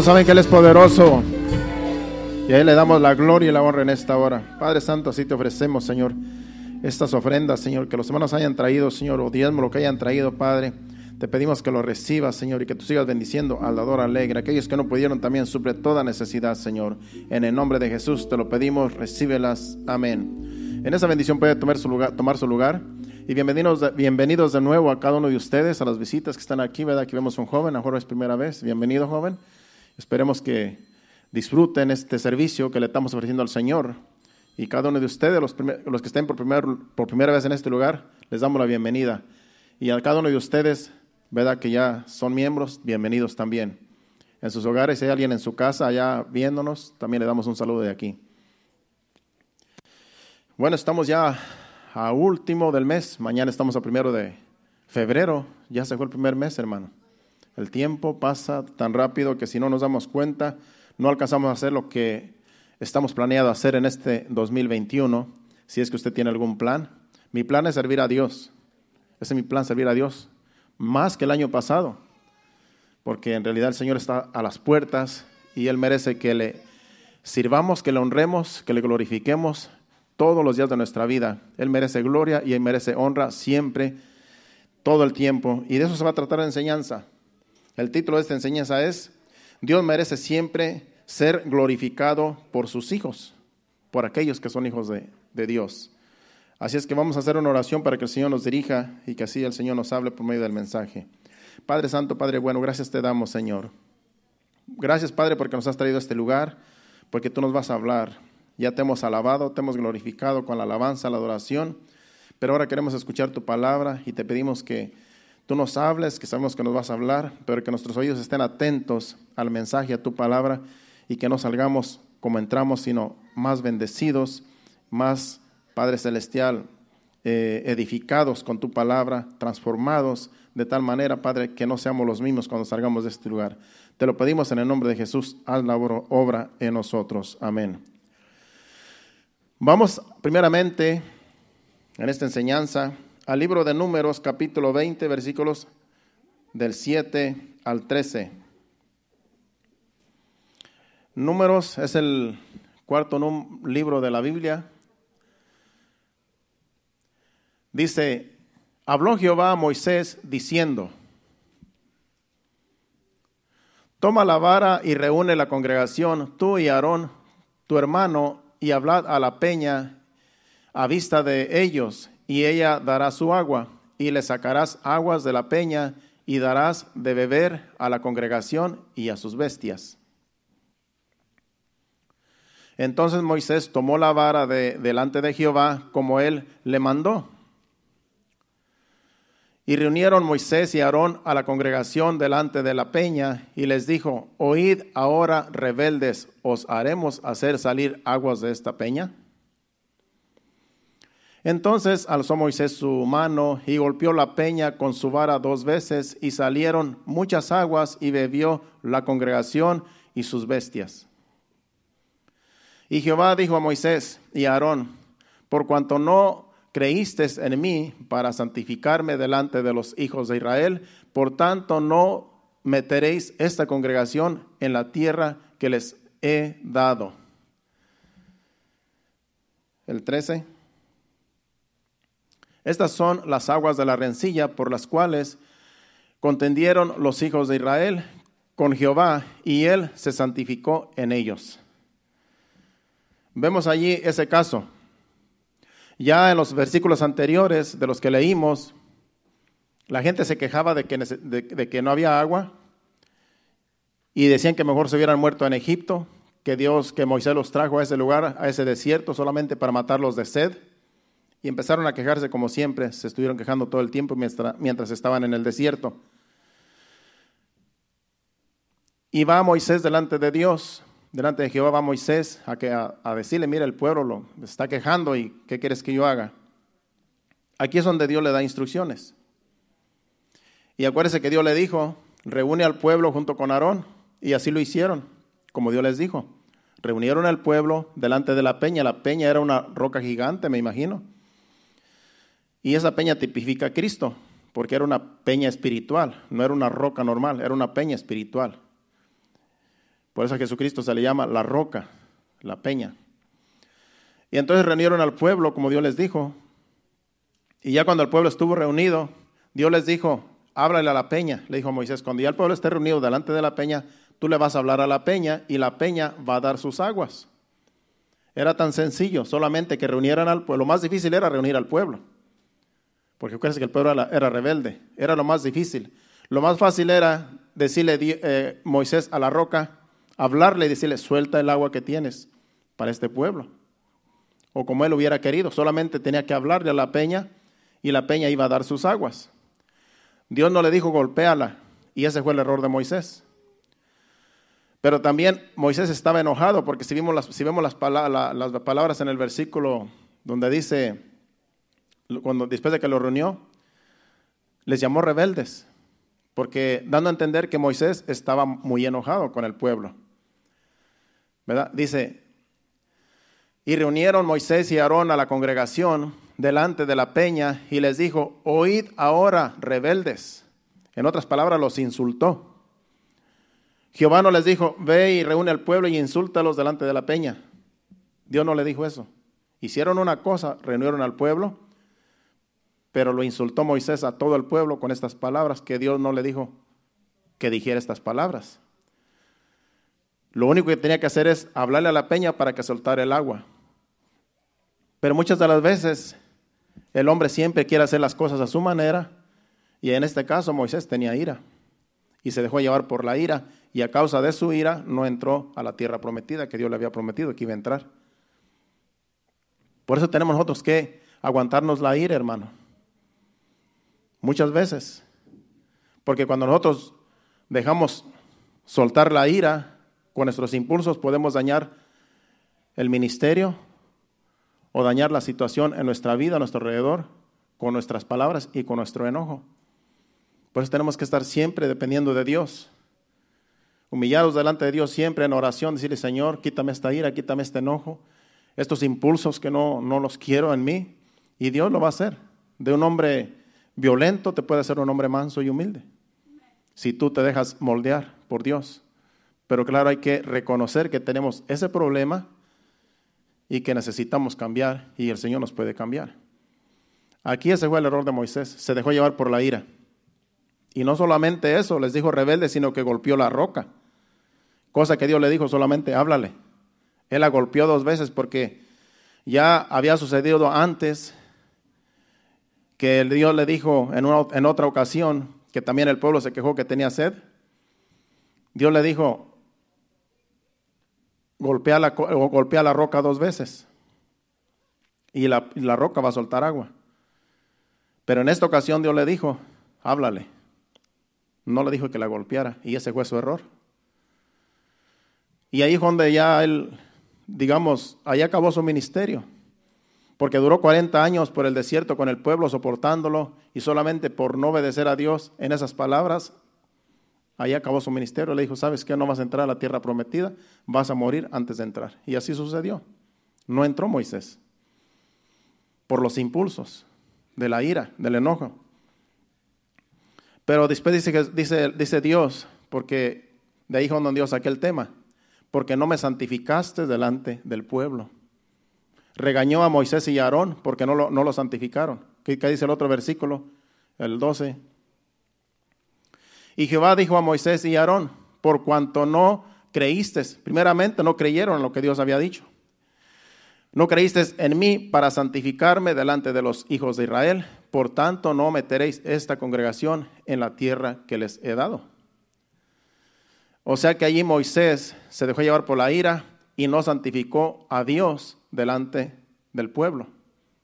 saben que Él es poderoso? Y a Él le damos la gloria y la honra en esta hora. Padre Santo, así te ofrecemos, Señor, estas ofrendas, Señor, que los hermanos hayan traído, Señor, o diezmo lo que hayan traído, Padre. Te pedimos que lo recibas, Señor, y que tú sigas bendiciendo al dador alegre. Aquellos que no pudieron también suple toda necesidad, Señor. En el nombre de Jesús te lo pedimos, recíbelas. Amén. En esa bendición puede tomar su lugar. Tomar su lugar. Y bienvenidos, bienvenidos de nuevo a cada uno de ustedes, a las visitas que están aquí, ¿verdad? Aquí vemos un joven, a es primera vez. Bienvenido, joven. Esperemos que disfruten este servicio que le estamos ofreciendo al Señor. Y cada uno de ustedes, los, los que estén por, por primera vez en este lugar, les damos la bienvenida. Y a cada uno de ustedes, ¿verdad? Que ya son miembros, bienvenidos también. En sus hogares, si hay alguien en su casa allá viéndonos, también le damos un saludo de aquí. Bueno, estamos ya a último del mes. Mañana estamos a primero de febrero. Ya se fue el primer mes, hermano. El tiempo pasa tan rápido que si no nos damos cuenta, no alcanzamos a hacer lo que estamos planeado hacer en este 2021, si es que usted tiene algún plan. Mi plan es servir a Dios. Ese es mi plan, servir a Dios, más que el año pasado, porque en realidad el Señor está a las puertas y Él merece que le sirvamos, que le honremos, que le glorifiquemos todos los días de nuestra vida. Él merece gloria y Él merece honra siempre, todo el tiempo. Y de eso se va a tratar la enseñanza. El título de esta enseñanza es, Dios merece siempre ser glorificado por sus hijos, por aquellos que son hijos de, Dios. Así es que vamos a hacer una oración para que el Señor nos dirija y que así el Señor nos hable por medio del mensaje. Padre Santo, Padre bueno, gracias te damos, Señor. Gracias, Padre, porque nos has traído a este lugar, porque tú nos vas a hablar. Ya te hemos alabado, te hemos glorificado con la alabanza, la adoración, pero ahora queremos escuchar tu palabra y te pedimos que tú nos hables, que sabemos que nos vas a hablar, pero que nuestros oídos estén atentos al mensaje, a tu palabra, y que no salgamos como entramos, sino más bendecidos, más, Padre Celestial, eh, edificados con tu palabra, transformados de tal manera, Padre, que no seamos los mismos cuando salgamos de este lugar. Te lo pedimos en el nombre de Jesús, haz la obra en nosotros. Amén. Vamos primeramente en esta enseñanza al libro de Números capítulo 20 versículos del 7 al 13. Números es el cuarto libro de la Biblia. Dice, habló Jehová a Moisés diciendo, toma la vara y reúne la congregación, tú y Aarón, tu hermano, y hablad a la peña a vista de ellos y ella dará su agua, y le sacarás aguas de la peña, y darás de beber a la congregación y a sus bestias. Entonces Moisés tomó la vara de delante de Jehová, como él le mandó. Y reunieron Moisés y Aarón a la congregación delante de la peña, y les dijo, Oíd ahora, rebeldes, ¿os haremos hacer salir aguas de esta peña? Entonces alzó Moisés su mano y golpeó la peña con su vara dos veces y salieron muchas aguas y bebió la congregación y sus bestias. Y Jehová dijo a Moisés y a Aarón, por cuanto no creísteis en mí para santificarme delante de los hijos de Israel, por tanto no meteréis esta congregación en la tierra que les he dado. El 13. Estas son las aguas de la rencilla por las cuales contendieron los hijos de Israel con Jehová y él se santificó en ellos. Vemos allí ese caso. Ya en los versículos anteriores de los que leímos, la gente se quejaba de que, de, que no había agua y decían que mejor se hubieran muerto en Egipto, que Dios, que Moisés los trajo a ese lugar, a ese desierto, solamente para matarlos de sed y empezaron a quejarse como siempre, se estuvieron quejando todo el tiempo mientras, mientras estaban en el desierto. Y va Moisés delante de Dios, delante de Jehová va Moisés a, que, a, decirle, mira, el pueblo lo está quejando y ¿qué quieres que yo haga? Aquí es donde Dios le da instrucciones. Y acuérdese que Dios le dijo, reúne al pueblo junto con Aarón, y así lo hicieron, como Dios les dijo. Reunieron al pueblo delante de la peña, la peña era una roca gigante, me imagino. Y esa peña tipifica a Cristo, porque era una peña espiritual, no era una roca normal, era una peña espiritual. Por eso a Jesucristo se le llama la roca, la peña. Y entonces reunieron al pueblo, como Dios les dijo. Y ya cuando el pueblo estuvo reunido, Dios les dijo, háblale a la peña. Le dijo a Moisés, cuando ya el pueblo esté reunido delante de la peña, tú le vas a hablar a la peña y la peña va a dar sus aguas. Era tan sencillo, solamente que reunieran al pueblo. Lo más difícil era reunir al pueblo. Porque crees que el pueblo era, rebelde, era lo más difícil. Lo más fácil era decirle eh, Moisés a la roca, hablarle y decirle, suelta el agua que tienes para este pueblo. O como él hubiera querido, solamente tenía que hablarle a la peña y la peña iba a dar sus aguas. Dios no le dijo golpéala y ese fue el error de Moisés. Pero también Moisés estaba enojado porque si, vemos las palabras en el versículo donde dice, cuando, después de que lo reunió, les llamó rebeldes, porque dando a entender que Moisés estaba muy enojado con el pueblo. ¿Verdad? Dice, y reunieron Moisés y Aarón a la congregación delante de la peña y les dijo, oíd ahora, rebeldes. En otras palabras, los insultó. Jehová no les dijo, ve y reúne al pueblo y insúltalos delante de la peña. Dios no le dijo eso. Hicieron una cosa, reunieron al pueblo pero lo insultó Moisés a todo el pueblo con estas palabras, que Dios no le dijo que dijera estas palabras. Lo único que tenía que hacer es hablarle a la peña para que soltara el agua. Pero muchas de las veces el hombre siempre quiere hacer las cosas a su manera y en este caso Moisés tenía ira y se dejó llevar por la ira y a causa de su ira no entró a la tierra prometida que Dios le había prometido que iba a entrar. Por eso tenemos nosotros que aguantarnos la ira, hermano. Muchas veces. Porque cuando nosotros dejamos soltar la ira con nuestros impulsos, podemos dañar el ministerio o dañar la situación en nuestra vida, a nuestro alrededor, con nuestras palabras y con nuestro enojo. Por eso tenemos que estar siempre dependiendo de Dios. Humillados delante de Dios siempre en oración, decirle, Señor, quítame esta ira, quítame este enojo, estos impulsos que no, no los quiero en mí. Y Dios lo va a hacer. De un hombre violento te puede hacer un hombre manso y humilde, si tú te dejas moldear por Dios. Pero claro, hay que reconocer que tenemos ese problema y que necesitamos cambiar y el Señor nos puede cambiar. Aquí ese fue el error de Moisés, se dejó llevar por la ira. Y no solamente eso, les dijo rebelde, sino que golpeó la roca. Cosa que Dios le dijo solamente, háblale. Él la golpeó dos veces porque ya había sucedido antes que Dios le dijo en, una, en otra ocasión, que también el pueblo se quejó que tenía sed, Dios le dijo, golpea la, golpea la roca dos veces y la, la roca va a soltar agua. Pero en esta ocasión Dios le dijo, háblale. No le dijo que la golpeara y ese fue su error. Y ahí es donde ya él, digamos, ahí acabó su ministerio porque duró 40 años por el desierto con el pueblo soportándolo y solamente por no obedecer a Dios en esas palabras, ahí acabó su ministerio. Le dijo, ¿sabes qué? No vas a entrar a la tierra prometida, vas a morir antes de entrar. Y así sucedió. No entró Moisés por los impulsos de la ira, del enojo. Pero después dice, Dios, porque de ahí donde Dios saqué el tema, porque no me santificaste delante del pueblo regañó a Moisés y a Aarón porque no lo, no lo santificaron. ¿Qué, dice el otro versículo? El 12. Y Jehová dijo a Moisés y a Aarón, por cuanto no creíste, primeramente no creyeron en lo que Dios había dicho. No creíste en mí para santificarme delante de los hijos de Israel, por tanto no meteréis esta congregación en la tierra que les he dado. O sea que allí Moisés se dejó llevar por la ira y no santificó a Dios delante del pueblo.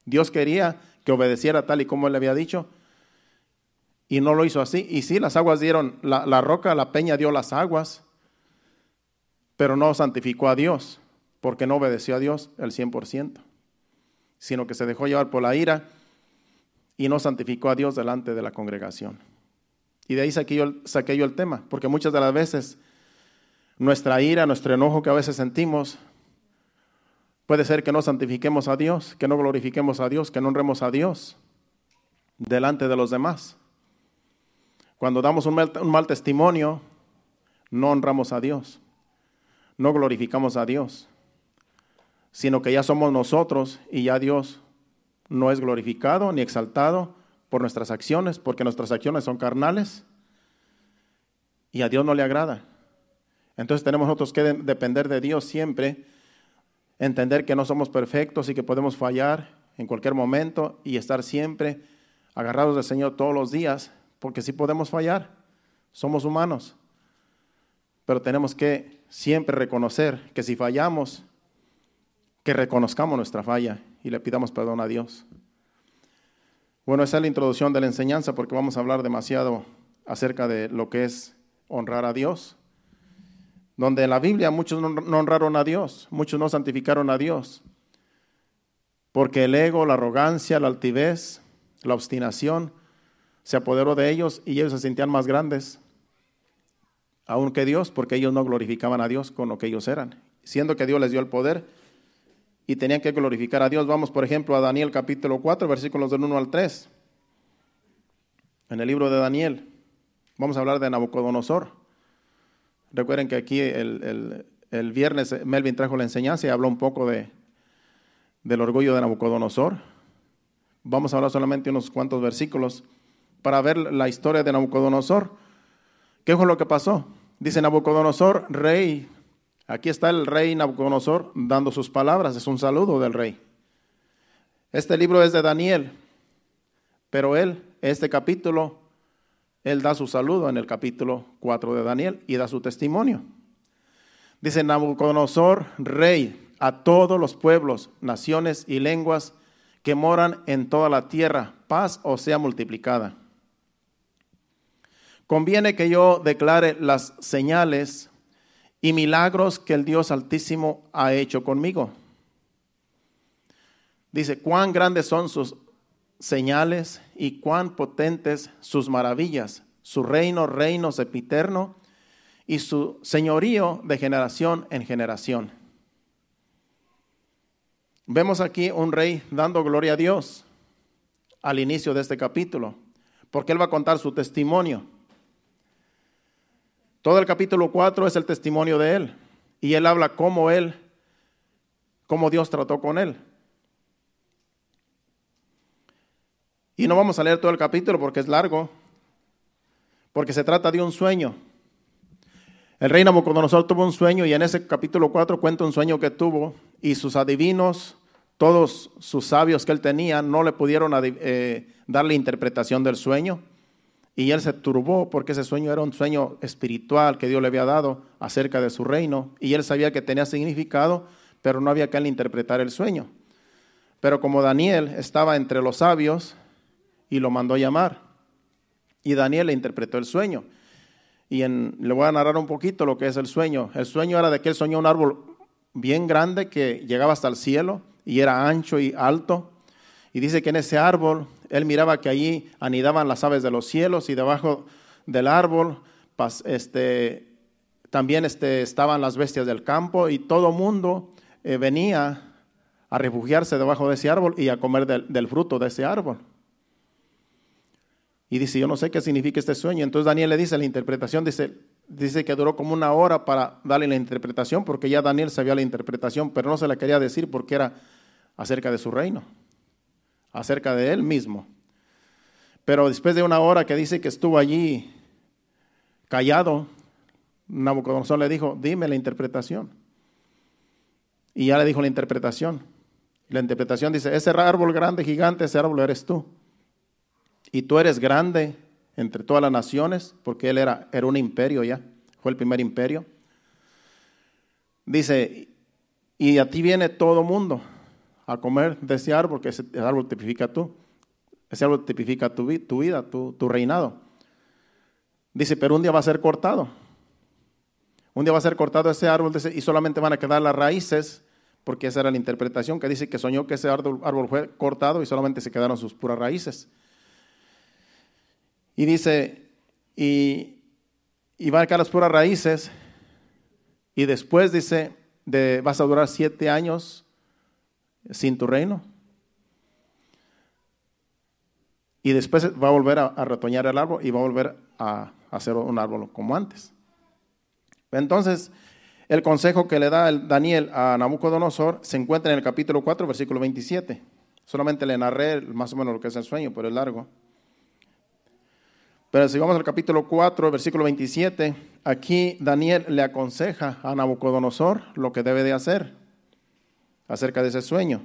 Dios quería que obedeciera tal y como le había dicho, y no lo hizo así. Y sí, las aguas dieron, la, roca, la peña dio las aguas, pero no santificó a Dios, porque no obedeció a Dios el 100%, sino que se dejó llevar por la ira y no santificó a Dios delante de la congregación. Y de ahí saqué yo, saqué yo el tema, porque muchas de las veces nuestra ira, nuestro enojo que a veces sentimos, Puede ser que no santifiquemos a Dios, que no glorifiquemos a Dios, que no honremos a Dios delante de los demás. Cuando damos un mal, testimonio, no honramos a Dios, no glorificamos a Dios, sino que ya somos nosotros y ya Dios no es glorificado ni exaltado por nuestras acciones, porque nuestras acciones son carnales y a Dios no le agrada. Entonces tenemos nosotros que depender de Dios siempre entender que no somos perfectos y que podemos fallar en cualquier momento y estar siempre agarrados del Señor todos los días, porque sí podemos fallar, somos humanos, pero tenemos que siempre reconocer que si fallamos, que reconozcamos nuestra falla y le pidamos perdón a Dios. Bueno, esa es la introducción de la enseñanza porque vamos a hablar demasiado acerca de lo que es honrar a Dios donde en la Biblia muchos no honraron a Dios, muchos no santificaron a Dios, porque el ego, la arrogancia, la altivez, la obstinación se apoderó de ellos y ellos se sentían más grandes, aún que Dios, porque ellos no glorificaban a Dios con lo que ellos eran, siendo que Dios les dio el poder y tenían que glorificar a Dios. Vamos, por ejemplo, a Daniel capítulo 4, versículos del 1 al 3, en el libro de Daniel. Vamos a hablar de Nabucodonosor. Recuerden que aquí el, viernes Melvin trajo la enseñanza y habló un poco de, del orgullo de Nabucodonosor. Vamos a hablar solamente unos cuantos versículos para ver la historia de Nabucodonosor. ¿Qué fue lo que pasó? Dice Nabucodonosor, rey. Aquí está el rey Nabucodonosor dando sus palabras. Es un saludo del rey. Este libro es de Daniel, pero él, este capítulo, él da su saludo en el capítulo 4 de Daniel y da su testimonio. Dice Nabucodonosor, rey, a todos los pueblos, naciones y lenguas que moran en toda la tierra, paz o sea multiplicada. Conviene que yo declare las señales y milagros que el Dios Altísimo ha hecho conmigo. Dice, cuán grandes son sus señales y cuán potentes sus maravillas, su reino, reino sepiterno y su señorío de generación en generación. Vemos aquí un rey dando gloria a Dios al inicio de este capítulo, porque él va a contar su testimonio. Todo el capítulo 4 es el testimonio de él, y él habla como él, cómo Dios trató con él. Y no vamos a leer todo el capítulo porque es largo, porque se trata de un sueño. El rey Nabucodonosor tuvo un sueño y en ese capítulo 4 cuenta un sueño que tuvo y sus adivinos, todos sus sabios que él tenía, no le pudieron eh, darle interpretación del sueño. Y él se turbó porque ese sueño era un sueño espiritual que Dios le había dado acerca de su reino. Y él sabía que tenía significado, pero no había que interpretar el sueño. Pero como Daniel estaba entre los sabios, y lo mandó a llamar. Y Daniel le interpretó el sueño. Y en, le voy a narrar un poquito lo que es el sueño. El sueño era de que él soñó un árbol bien grande que llegaba hasta el cielo y era ancho y alto. Y dice que en ese árbol él miraba que allí anidaban las aves de los cielos y debajo del árbol este, también este, estaban las bestias del campo y todo mundo eh, venía a refugiarse debajo de ese árbol y a comer del fruto de ese árbol. Y dice, yo no sé qué significa este sueño. Entonces Daniel le dice la interpretación, dice, dice que duró como una hora para darle la interpretación, porque ya Daniel sabía la interpretación, pero no se la quería decir porque era acerca de su reino, acerca de él mismo. Pero después de una hora que dice que estuvo allí callado, Nabucodonosor le dijo, dime la interpretación. Y ya le dijo la interpretación. La interpretación dice, ese árbol grande, gigante, ese árbol eres tú y tú eres grande entre todas las naciones, porque él era, era un imperio ya, fue el primer imperio. Dice, y a ti viene todo mundo a comer de ese árbol, que ese árbol tipifica tú, ese árbol tipifica tu, vida, tu, tu reinado. Dice, pero un día va a ser cortado. Un día va a ser cortado ese árbol y solamente van a quedar las raíces, porque esa era la interpretación que dice que soñó que ese árbol fue cortado y solamente se quedaron sus puras raíces. Y dice, y, va a caer las puras raíces. Y después dice, de, vas a durar siete años sin tu reino. Y después va a volver a, retoñar el árbol y va a volver a, hacer un árbol como antes. Entonces, el consejo que le da Daniel a Nabucodonosor se encuentra en el capítulo 4, versículo 27. Solamente le narré más o menos lo que es el sueño, pero es largo. Pero si vamos al capítulo 4, versículo 27, aquí Daniel le aconseja a Nabucodonosor lo que debe de hacer acerca de ese sueño.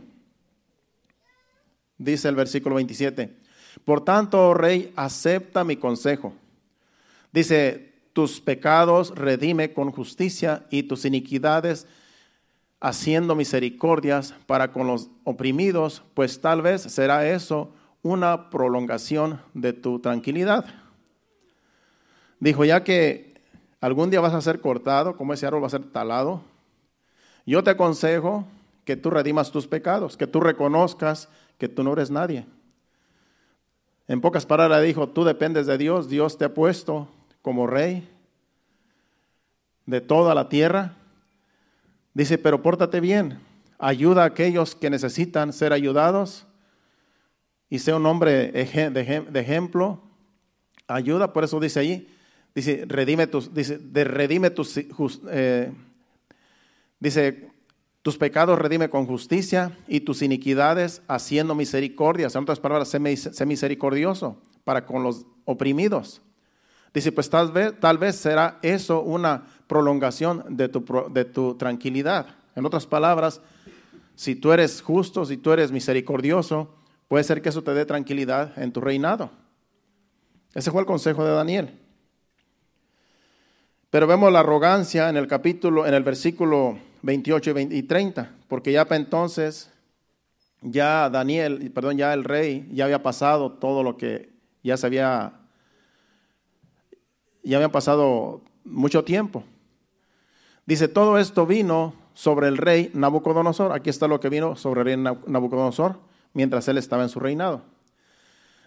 Dice el versículo 27, por tanto, oh rey, acepta mi consejo. Dice, tus pecados redime con justicia y tus iniquidades haciendo misericordias para con los oprimidos, pues tal vez será eso una prolongación de tu tranquilidad. Dijo, ya que algún día vas a ser cortado, como ese árbol va a ser talado, yo te aconsejo que tú redimas tus pecados, que tú reconozcas que tú no eres nadie. En pocas palabras dijo, tú dependes de Dios, Dios te ha puesto como rey de toda la tierra. Dice, pero pórtate bien, ayuda a aquellos que necesitan ser ayudados y sea un hombre de ejemplo. Ayuda, por eso dice ahí, Dice, redime tus, dice, de redime tus, eh, dice, tus pecados redime con justicia y tus iniquidades haciendo misericordia. En otras palabras, sé, misericordioso para con los oprimidos. Dice, pues tal vez, será eso una prolongación de tu, de tu tranquilidad. En otras palabras, si tú eres justo, si tú eres misericordioso, puede ser que eso te dé tranquilidad en tu reinado. Ese fue el consejo de Daniel. Pero vemos la arrogancia en el capítulo, en el versículo 28 y 30, porque ya para entonces, ya Daniel, perdón, ya el rey, ya había pasado todo lo que ya se había, ya había pasado mucho tiempo. Dice, todo esto vino sobre el rey Nabucodonosor. Aquí está lo que vino sobre el rey Nabucodonosor mientras él estaba en su reinado.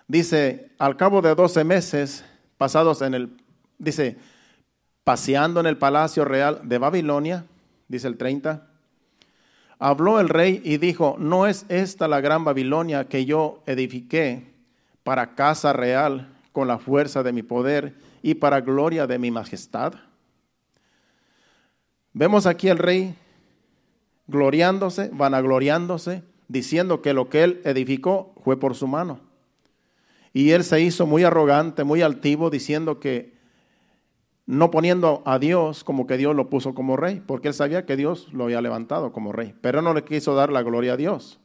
Dice, al cabo de 12 meses pasados en el, dice, paseando en el palacio real de Babilonia, dice el 30, habló el rey y dijo, ¿no es esta la gran Babilonia que yo edifiqué para casa real con la fuerza de mi poder y para gloria de mi majestad? Vemos aquí al rey gloriándose, vanagloriándose, diciendo que lo que él edificó fue por su mano. Y él se hizo muy arrogante, muy altivo, diciendo que no poniendo a Dios como que Dios lo puso como rey, porque él sabía que Dios lo había levantado como rey, pero no le quiso dar la gloria a Dios,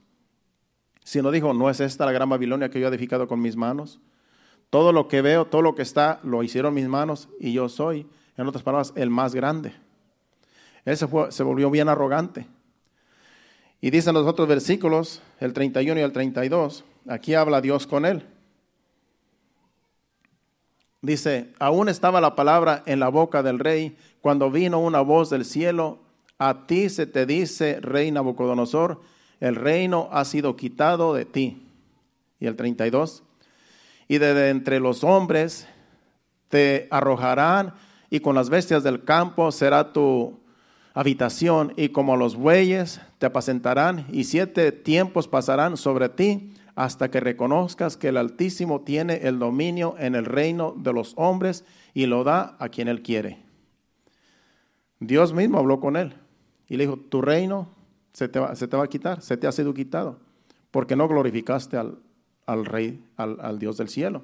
sino dijo, no es esta la gran Babilonia que yo he edificado con mis manos, todo lo que veo, todo lo que está, lo hicieron mis manos y yo soy, en otras palabras, el más grande. Él se, se volvió bien arrogante. Y dicen los otros versículos, el 31 y el 32, aquí habla Dios con él. Dice, aún estaba la palabra en la boca del rey cuando vino una voz del cielo, a ti se te dice, rey Nabucodonosor, el reino ha sido quitado de ti. Y el 32, y de entre los hombres te arrojarán y con las bestias del campo será tu habitación y como los bueyes te apacentarán y siete tiempos pasarán sobre ti hasta que reconozcas que el Altísimo tiene el dominio en el reino de los hombres y lo da a quien él quiere. Dios mismo habló con él y le dijo, tu reino se te va, a quitar, se te ha sido quitado, porque no glorificaste al, al rey, al, Dios del cielo,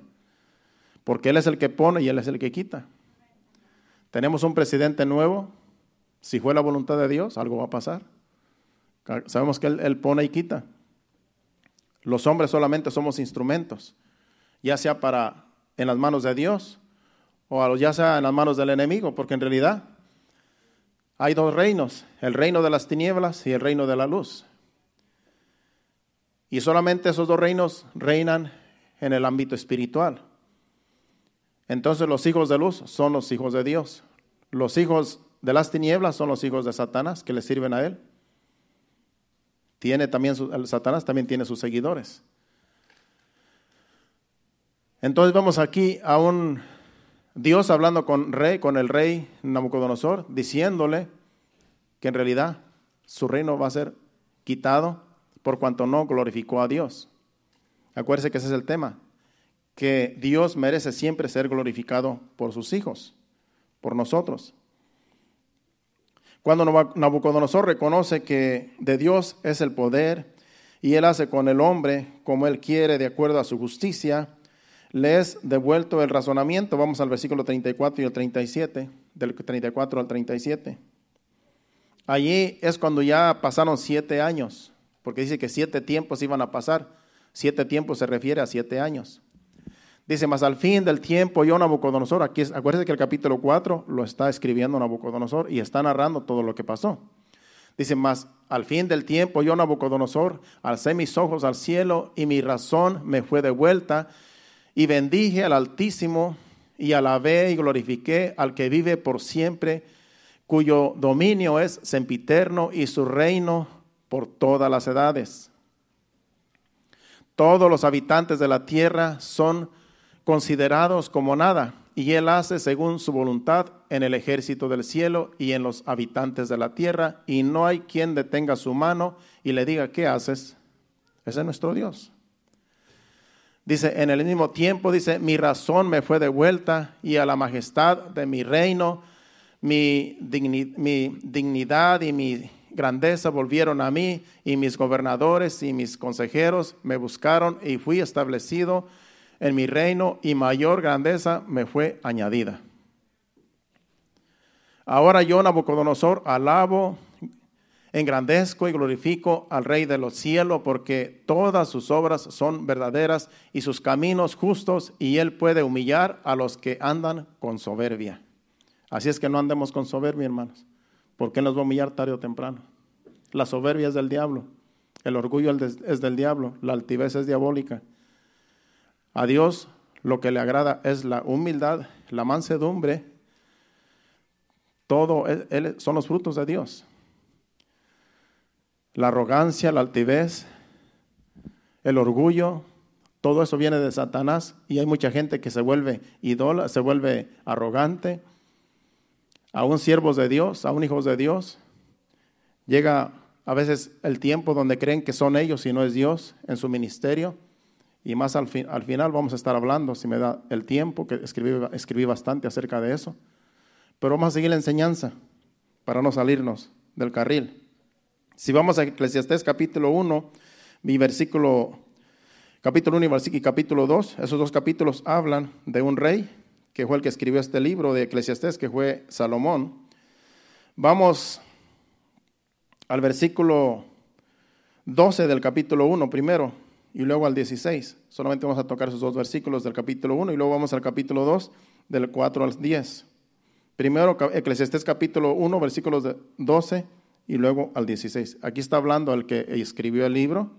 porque Él es el que pone y Él es el que quita. Tenemos un presidente nuevo, si fue la voluntad de Dios, algo va a pasar. Sabemos que él pone y quita. Los hombres solamente somos instrumentos, ya sea para en las manos de Dios o ya sea en las manos del enemigo, porque en realidad hay dos reinos, el reino de las tinieblas y el reino de la luz. Y solamente esos dos reinos reinan en el ámbito espiritual. Entonces los hijos de luz son los hijos de Dios. Los hijos de las tinieblas son los hijos de Satanás que le sirven a él. Tiene también, Satanás también tiene sus seguidores. Entonces vamos aquí a un Dios hablando con, rey, con el rey Nabucodonosor, diciéndole que en realidad su reino va a ser quitado por cuanto no glorificó a Dios. Acuérdese que ese es el tema, que Dios merece siempre ser glorificado por sus hijos, por nosotros. Cuando Nabucodonosor reconoce que de Dios es el poder y él hace con el hombre como él quiere de acuerdo a su justicia, le es devuelto el razonamiento. Vamos al versículo 34 y el 37, del 34 al 37. Allí es cuando ya pasaron siete años, porque dice que siete tiempos iban a pasar. Siete tiempos se refiere a siete años. Dice, mas al fin del tiempo yo Nabucodonosor, aquí es, acuérdense que el capítulo 4 lo está escribiendo Nabucodonosor y está narrando todo lo que pasó. Dice, más al fin del tiempo yo Nabucodonosor alcé mis ojos al cielo y mi razón me fue de vuelta y bendije al Altísimo y alabé y glorifiqué al que vive por siempre, cuyo dominio es sempiterno y su reino por todas las edades. Todos los habitantes de la tierra son considerados como nada, y Él hace según su voluntad en el ejército del cielo y en los habitantes de la tierra, y no hay quien detenga su mano y le diga, ¿qué haces? Ese es nuestro Dios. Dice, en el mismo tiempo, dice, mi razón me fue devuelta y a la majestad de mi reino, mi, mi, dignidad y mi grandeza volvieron a mí y mis gobernadores y mis consejeros me buscaron y fui establecido en mi reino y mayor grandeza me fue añadida. Ahora yo, Nabucodonosor, alabo, engrandezco y glorifico al Rey de los cielos, porque todas sus obras son verdaderas y sus caminos justos, y él puede humillar a los que andan con soberbia. Así es que no andemos con soberbia, hermanos, porque nos va a humillar tarde o temprano. La soberbia es del diablo, el orgullo es del diablo, la altivez es diabólica. A Dios lo que le agrada es la humildad, la mansedumbre. Todo son los frutos de Dios. La arrogancia, la altivez, el orgullo, todo eso viene de Satanás y hay mucha gente que se vuelve ídola, se vuelve arrogante. Aún siervos de Dios, aún hijos de Dios, llega a veces el tiempo donde creen que son ellos y no es Dios en su ministerio y más al, fin, al final vamos a estar hablando, si me da el tiempo, que escribí, escribí bastante acerca de eso. Pero vamos a seguir la enseñanza para no salirnos del carril. Si vamos a Eclesiastés capítulo 1, mi versículo, capítulo 1 y capítulo 2, esos dos capítulos hablan de un rey, que fue el que escribió este libro de Eclesiastés, que fue Salomón. Vamos al versículo 12 del capítulo 1 primero y luego al 16. Solamente vamos a tocar esos dos versículos del capítulo 1 y luego vamos al capítulo 2, del 4 al 10. Primero, Eclesiastés capítulo 1, versículos 12 y luego al 16. Aquí está hablando el que escribió el libro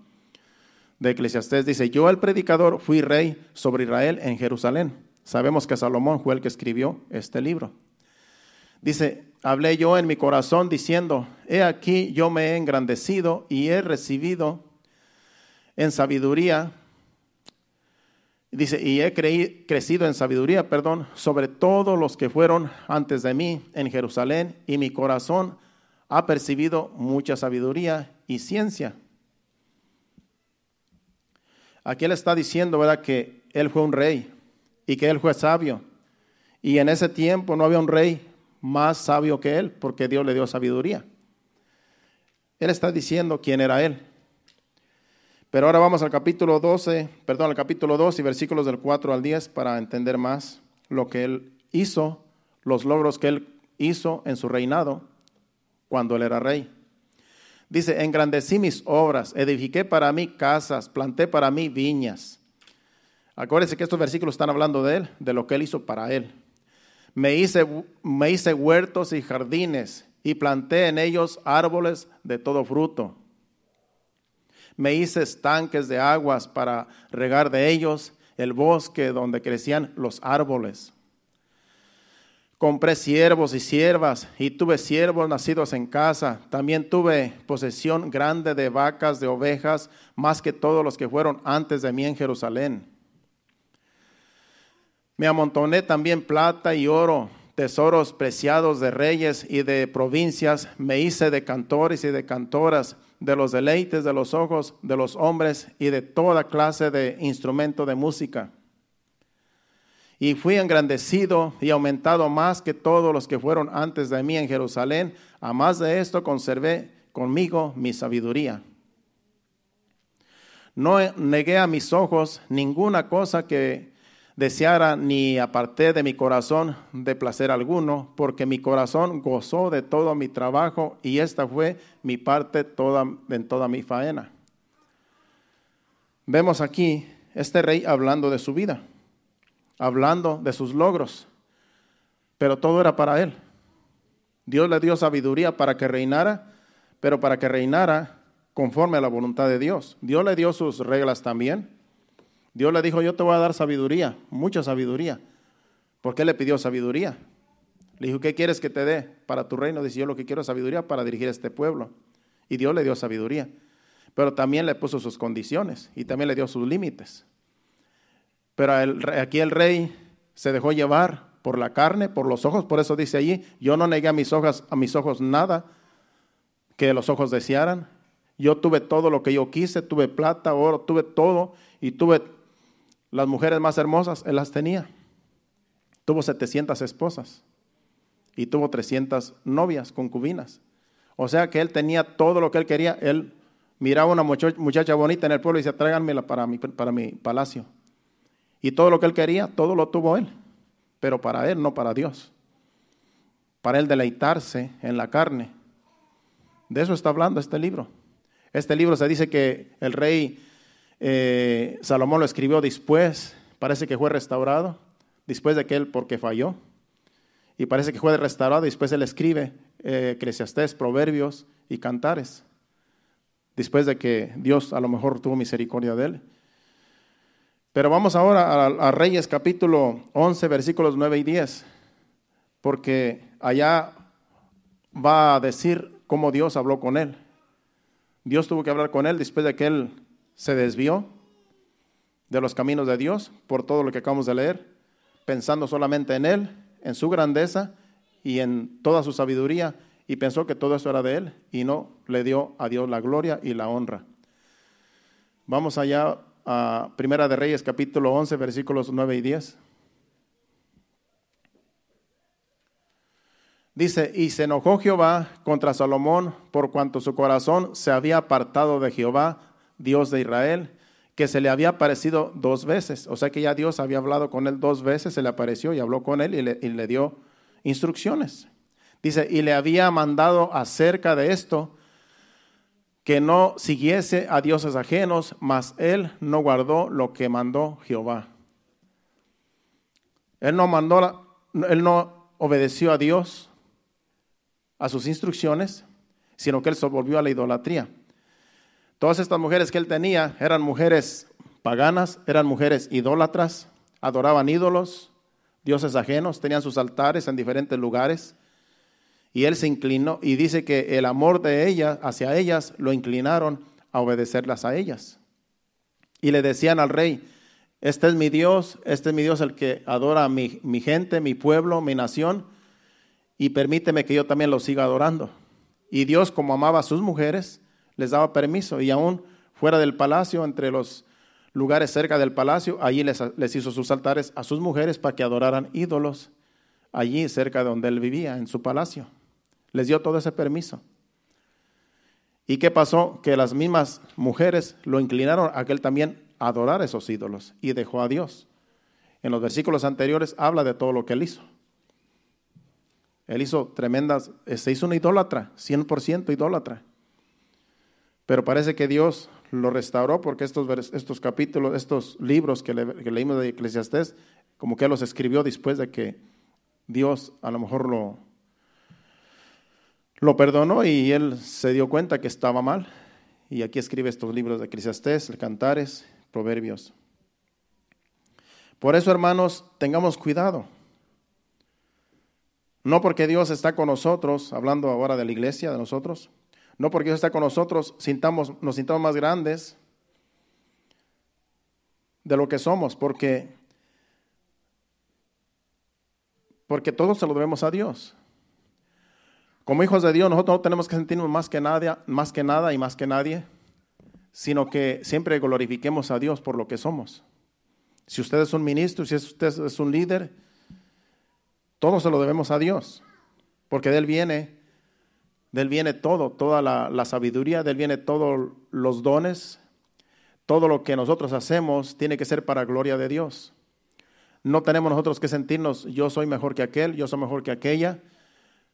de Eclesiastés. Dice, yo el predicador fui rey sobre Israel en Jerusalén. Sabemos que Salomón fue el que escribió este libro. Dice, hablé yo en mi corazón diciendo, he aquí yo me he engrandecido y he recibido en sabiduría. Dice, y he crecido en sabiduría, perdón, sobre todos los que fueron antes de mí en Jerusalén, y mi corazón ha percibido mucha sabiduría y ciencia. Aquí él está diciendo, ¿verdad?, que él fue un rey y que él fue sabio. Y en ese tiempo no había un rey más sabio que él, porque Dios le dio sabiduría. Él está diciendo quién era él. Pero ahora vamos al capítulo 12, perdón, al capítulo 2 y versículos del 4 al 10 para entender más lo que él hizo, los logros que él hizo en su reinado cuando él era rey. Dice, engrandecí mis obras, edifiqué para mí casas, planté para mí viñas. Acuérdense que estos versículos están hablando de él, de lo que él hizo para él. Me hice, me hice huertos y jardines y planté en ellos árboles de todo fruto me hice estanques de aguas para regar de ellos el bosque donde crecían los árboles. Compré siervos y siervas y tuve siervos nacidos en casa. También tuve posesión grande de vacas, de ovejas, más que todos los que fueron antes de mí en Jerusalén. Me amontoné también plata y oro, tesoros preciados de reyes y de provincias. Me hice de cantores y de cantoras de los deleites de los ojos de los hombres y de toda clase de instrumento de música. Y fui engrandecido y aumentado más que todos los que fueron antes de mí en Jerusalén. A más de esto conservé conmigo mi sabiduría. No negué a mis ojos ninguna cosa que deseara ni aparté de mi corazón de placer alguno, porque mi corazón gozó de todo mi trabajo y esta fue mi parte toda, en toda mi faena. Vemos aquí este rey hablando de su vida, hablando de sus logros, pero todo era para él. Dios le dio sabiduría para que reinara, pero para que reinara conforme a la voluntad de Dios. Dios le dio sus reglas también, Dios le dijo, yo te voy a dar sabiduría, mucha sabiduría. ¿Por qué le pidió sabiduría? Le dijo, ¿qué quieres que te dé para tu reino? Dice, yo lo que quiero es sabiduría para dirigir este pueblo. Y Dios le dio sabiduría. Pero también le puso sus condiciones y también le dio sus límites. Pero aquí el rey se dejó llevar por la carne, por los ojos. Por eso dice allí, yo no negué a mis, ojos, a mis ojos nada que los ojos desearan. Yo tuve todo lo que yo quise, tuve plata, oro, tuve todo y tuve las mujeres más hermosas él las tenía. Tuvo 700 esposas y tuvo 300 novias, concubinas. O sea que él tenía todo lo que él quería. Él miraba a una muchacha bonita en el pueblo y decía, tráiganmela para mi, para mi palacio. Y todo lo que él quería, todo lo tuvo él. Pero para él, no para Dios. Para él deleitarse en la carne. De eso está hablando este libro. Este libro se dice que el rey eh, Salomón lo escribió después, parece que fue restaurado, después de que él porque falló. Y parece que fue restaurado, después él escribe eh, Proverbios y Cantares, después de que Dios a lo mejor tuvo misericordia de él. Pero vamos ahora a, a, Reyes capítulo 11, versículos 9 y 10, porque allá va a decir cómo Dios habló con él. Dios tuvo que hablar con él después de que él se desvió de los caminos de Dios por todo lo que acabamos de leer, pensando solamente en Él, en su grandeza y en toda su sabiduría, y pensó que todo eso era de Él y no le dio a Dios la gloria y la honra. Vamos allá a Primera de Reyes capítulo 11 versículos 9 y 10. Dice, y se enojó Jehová contra Salomón por cuanto su corazón se había apartado de Jehová, Dios de Israel, que se le había aparecido dos veces. O sea que ya Dios había hablado con él dos veces, se le apareció y habló con él y le, dio instrucciones. Dice, y le había mandado acerca de esto que no siguiese a dioses ajenos, mas él no guardó lo que mandó Jehová. Él no mandó, él no obedeció a Dios, a sus instrucciones, sino que él se volvió a la idolatría. Todas estas mujeres que él tenía eran mujeres paganas, eran mujeres idólatras, adoraban ídolos, dioses ajenos, tenían sus altares en diferentes lugares. Y él se inclinó y dice que el amor de ellas hacia ellas lo inclinaron a obedecerlas a ellas. Y le decían al rey, este es mi Dios, este es mi Dios el que adora a mi, mi gente, mi pueblo, mi nación, y permíteme que yo también lo siga adorando. Y Dios, como amaba a sus mujeres, les daba permiso y aún fuera del palacio, entre los lugares cerca del palacio, allí les, hizo sus altares a sus mujeres para que adoraran ídolos allí cerca de donde él vivía, en su palacio. Les dio todo ese permiso. ¿Y qué pasó? Que las mismas mujeres lo inclinaron a que él también adorara esos ídolos y dejó a Dios. En los versículos anteriores habla de todo lo que él hizo. Él hizo tremendas, se hizo una idólatra, 100% idólatra. Pero parece que Dios lo restauró porque estos, estos capítulos, estos libros que, leímos de Eclesiastés, como que los escribió después de que Dios a lo mejor lo, lo perdonó y él se dio cuenta que estaba mal. Y aquí escribe estos libros de Eclesiastés, Cantares, Proverbios. Por eso, hermanos, tengamos cuidado. No porque Dios está con nosotros, hablando ahora de la iglesia, de nosotros, no porque Dios está con nosotros, sintamos, nos sintamos más grandes de lo que somos, porque, porque todos se lo debemos a Dios. Como hijos de Dios, nosotros no tenemos que sentirnos más que, nadie, más que nada y más que nadie, sino que siempre glorifiquemos a Dios por lo que somos. Si usted es un ministro, si usted es un líder, todos se lo debemos a Dios, porque de Él viene del viene todo, toda la, sabiduría, del viene todos los dones. Todo lo que nosotros hacemos tiene que ser para gloria de Dios. No tenemos nosotros que sentirnos, yo soy mejor que aquel, yo soy mejor que aquella.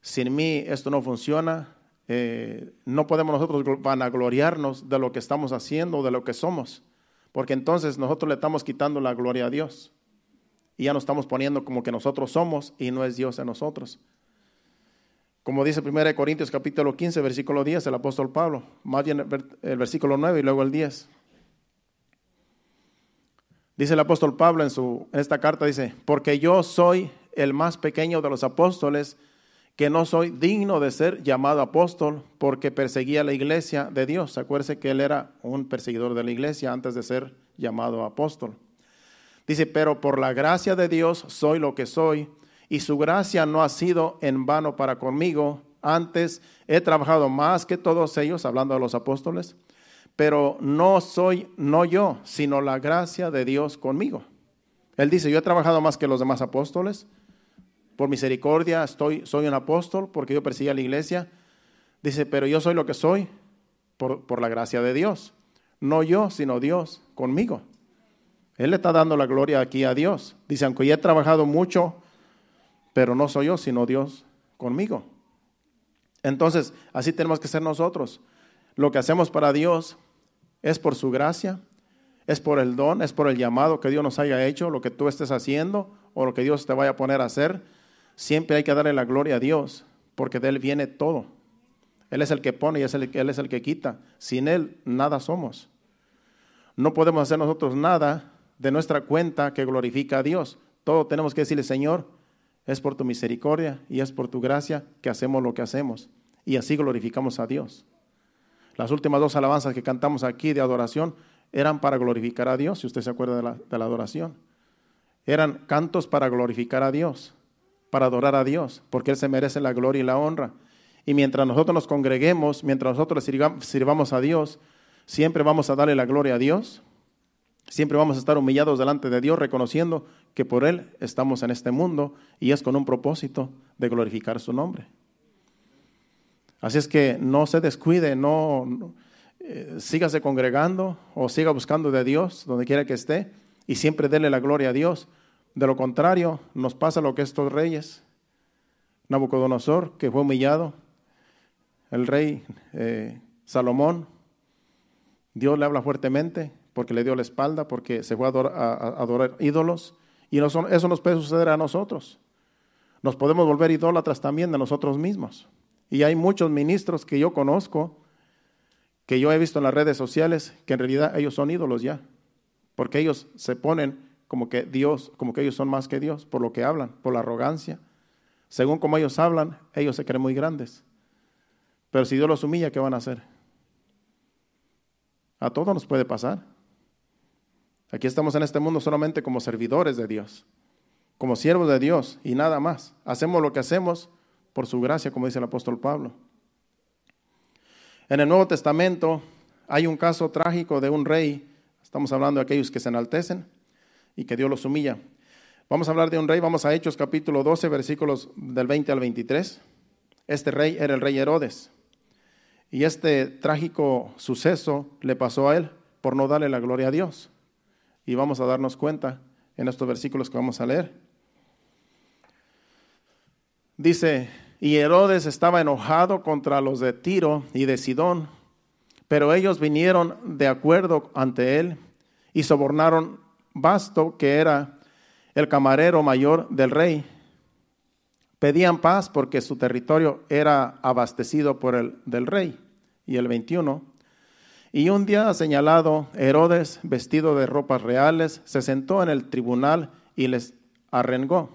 Sin mí esto no funciona. Eh, no podemos nosotros vanagloriarnos de lo que estamos haciendo, de lo que somos. Porque entonces nosotros le estamos quitando la gloria a Dios. Y ya nos estamos poniendo como que nosotros somos y no es Dios en nosotros. Como dice 1 Corintios capítulo 15, versículo 10, el apóstol Pablo, más bien el versículo 9 y luego el 10. Dice el apóstol Pablo en, su, esta carta, dice, porque yo soy el más pequeño de los apóstoles, que no soy digno de ser llamado apóstol porque perseguía la iglesia de Dios. Acuérdense que él era un perseguidor de la iglesia antes de ser llamado apóstol. Dice, pero por la gracia de Dios soy lo que soy y su gracia no ha sido en vano para conmigo. Antes he trabajado más que todos ellos, hablando de los apóstoles, pero no soy, no yo, sino la gracia de Dios conmigo. Él dice, yo he trabajado más que los demás apóstoles, por misericordia estoy, soy un apóstol porque yo perseguí a la iglesia. Dice, pero yo soy lo que soy por, por la gracia de Dios. No yo, sino Dios conmigo. Él le está dando la gloria aquí a Dios. Dice, aunque yo he trabajado mucho, pero no soy yo, sino Dios conmigo. Entonces, así tenemos que ser nosotros. Lo que hacemos para Dios es por su gracia, es por el don, es por el llamado que Dios nos haya hecho, lo que tú estés haciendo o lo que Dios te vaya a poner a hacer. Siempre hay que darle la gloria a Dios, porque de Él viene todo. Él es el que pone y es el, Él es el que quita. Sin Él nada somos. No podemos hacer nosotros nada de nuestra cuenta que glorifica a Dios. Todo tenemos que decirle, Señor, es por tu misericordia y es por tu gracia que hacemos lo que hacemos. Y así glorificamos a Dios. Las últimas dos alabanzas que cantamos aquí de adoración eran para glorificar a Dios, si usted se acuerda de la, adoración. Eran cantos para glorificar a Dios, para adorar a Dios, porque Él se merece la gloria y la honra. Y mientras nosotros nos congreguemos, mientras nosotros sirvamos a Dios, siempre vamos a darle la gloria a Dios, Siempre vamos a estar humillados delante de Dios, reconociendo que por Él estamos en este mundo y es con un propósito de glorificar su nombre. Así es que no se descuide, no, eh, sígase congregando o siga buscando de Dios donde quiera que esté y siempre dele la gloria a Dios. De lo contrario, nos pasa lo que estos reyes, Nabucodonosor, que fue humillado, el rey eh, Salomón, Dios le habla fuertemente porque le dio la espalda, porque se fue a adorar, ídolos. Y no son, eso nos puede suceder a nosotros. Nos podemos volver idólatras también de nosotros mismos. Y hay muchos ministros que yo conozco, que yo he visto en las redes sociales, que en realidad ellos son ídolos ya, porque ellos se ponen como que Dios, como que ellos son más que Dios, por lo que hablan, por la arrogancia. Según como ellos hablan, ellos se creen muy grandes. Pero si Dios los humilla, ¿qué van a hacer? A todos nos puede pasar. Aquí estamos en este mundo solamente como servidores de Dios, como siervos de Dios y nada más. Hacemos lo que hacemos por su gracia, como dice el apóstol Pablo. En el Nuevo Testamento hay un caso trágico de un rey. Estamos hablando de aquellos que se enaltecen y que Dios los humilla. Vamos a hablar de un rey, vamos a Hechos capítulo 12, versículos del 20 al 23. Este rey era el rey Herodes. Y este trágico suceso le pasó a él por no darle la gloria a Dios y vamos a darnos cuenta en estos versículos que vamos a leer. Dice, y Herodes estaba enojado contra los de Tiro y de Sidón, pero ellos vinieron de acuerdo ante él y sobornaron Basto, que era el camarero mayor del rey. Pedían paz porque su territorio era abastecido por el del rey. Y el 21, y un día señalado, Herodes, vestido de ropas reales, se sentó en el tribunal y les arrengó.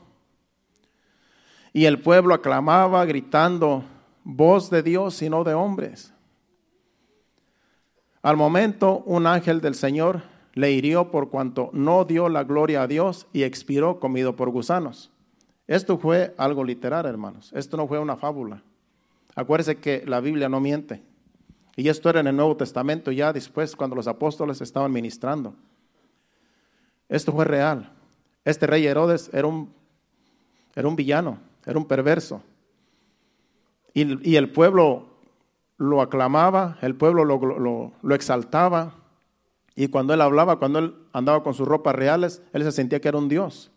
Y el pueblo aclamaba gritando, voz de Dios y no de hombres. Al momento un ángel del Señor le hirió por cuanto no dio la gloria a Dios y expiró comido por gusanos. Esto fue algo literal, hermanos. Esto no fue una fábula. Acuérdense que la Biblia no miente. Y esto era en el Nuevo Testamento ya después cuando los apóstoles estaban ministrando. Esto fue real. Este rey Herodes era un, era un villano, era un perverso. Y, el pueblo lo aclamaba, el pueblo lo, lo exaltaba. Y cuando él hablaba, cuando él andaba con sus ropas reales, él se sentía que era un Dios.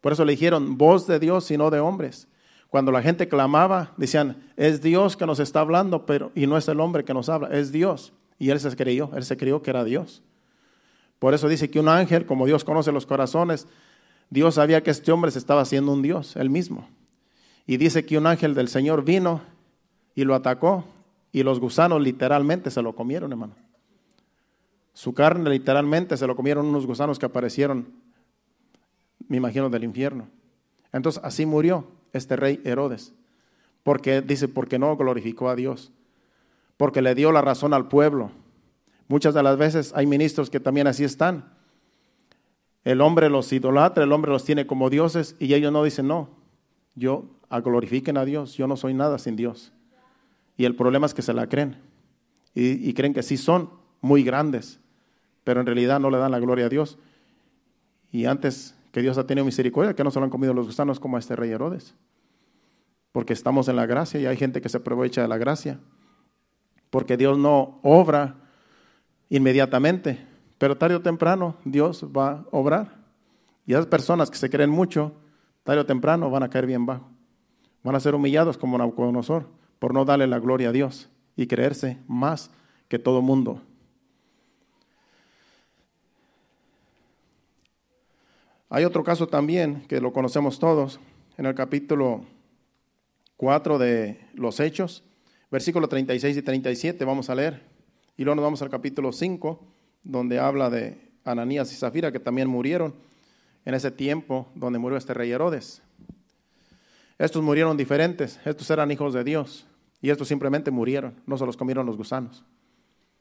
Por eso le dijeron, voz de Dios y no de hombres. Cuando la gente clamaba, decían, es Dios que nos está hablando, pero y no es el hombre que nos habla, es Dios. Y él se creyó, él se creyó que era Dios. Por eso dice que un ángel, como Dios conoce los corazones, Dios sabía que este hombre se estaba haciendo un Dios, él mismo. Y dice que un ángel del Señor vino y lo atacó y los gusanos literalmente se lo comieron, hermano. Su carne literalmente se lo comieron unos gusanos que aparecieron, me imagino, del infierno. Entonces así murió este rey Herodes. Porque dice, porque no glorificó a Dios, porque le dio la razón al pueblo. Muchas de las veces hay ministros que también así están. El hombre los idolatra, el hombre los tiene como dioses y ellos no dicen, no, yo ah, glorifiquen a Dios, yo no soy nada sin Dios. Y el problema es que se la creen y, y creen que sí son muy grandes, pero en realidad no le dan la gloria a Dios. Y antes que Dios ha tenido misericordia, que no se lo han comido los gusanos como a este rey Herodes. Porque estamos en la gracia y hay gente que se aprovecha de la gracia. Porque Dios no obra inmediatamente, pero tarde o temprano Dios va a obrar. Y esas personas que se creen mucho, tarde o temprano van a caer bien bajo. Van a ser humillados como Nabucodonosor por no darle la gloria a Dios y creerse más que todo mundo. Hay otro caso también que lo conocemos todos, en el capítulo 4 de los Hechos, versículos 36 y 37, vamos a leer. Y luego nos vamos al capítulo 5, donde habla de Ananías y Zafira, que también murieron en ese tiempo donde murió este rey Herodes. Estos murieron diferentes, estos eran hijos de Dios, y estos simplemente murieron, no se los comieron los gusanos,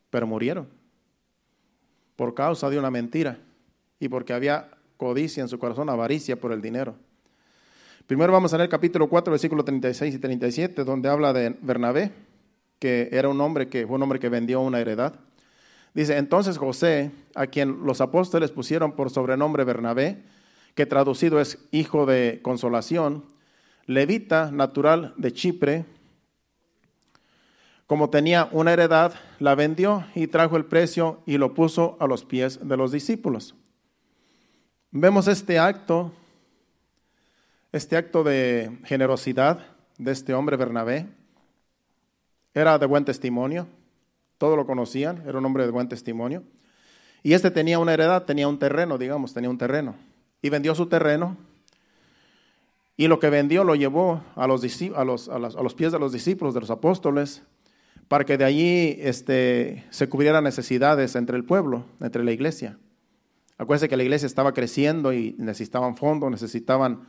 pero murieron por causa de una mentira y porque había codicia en su corazón, avaricia por el dinero. Primero vamos a leer capítulo 4, versículos 36 y 37, donde habla de Bernabé, que era un hombre que fue un hombre que vendió una heredad. Dice, entonces José, a quien los apóstoles pusieron por sobrenombre Bernabé, que traducido es hijo de consolación, levita natural de Chipre, como tenía una heredad, la vendió y trajo el precio y lo puso a los pies de los discípulos. Vemos este acto, este acto de generosidad de este hombre Bernabé. Era de buen testimonio, todos lo conocían, era un hombre de buen testimonio. Y este tenía una heredad, tenía un terreno, digamos, tenía un terreno. Y vendió su terreno y lo que vendió lo llevó a los, a los, a los, pies de los discípulos, de los apóstoles, para que de allí este, se cubrieran necesidades entre el pueblo, entre la iglesia. Acuérdense que la iglesia estaba creciendo y necesitaban fondos, necesitaban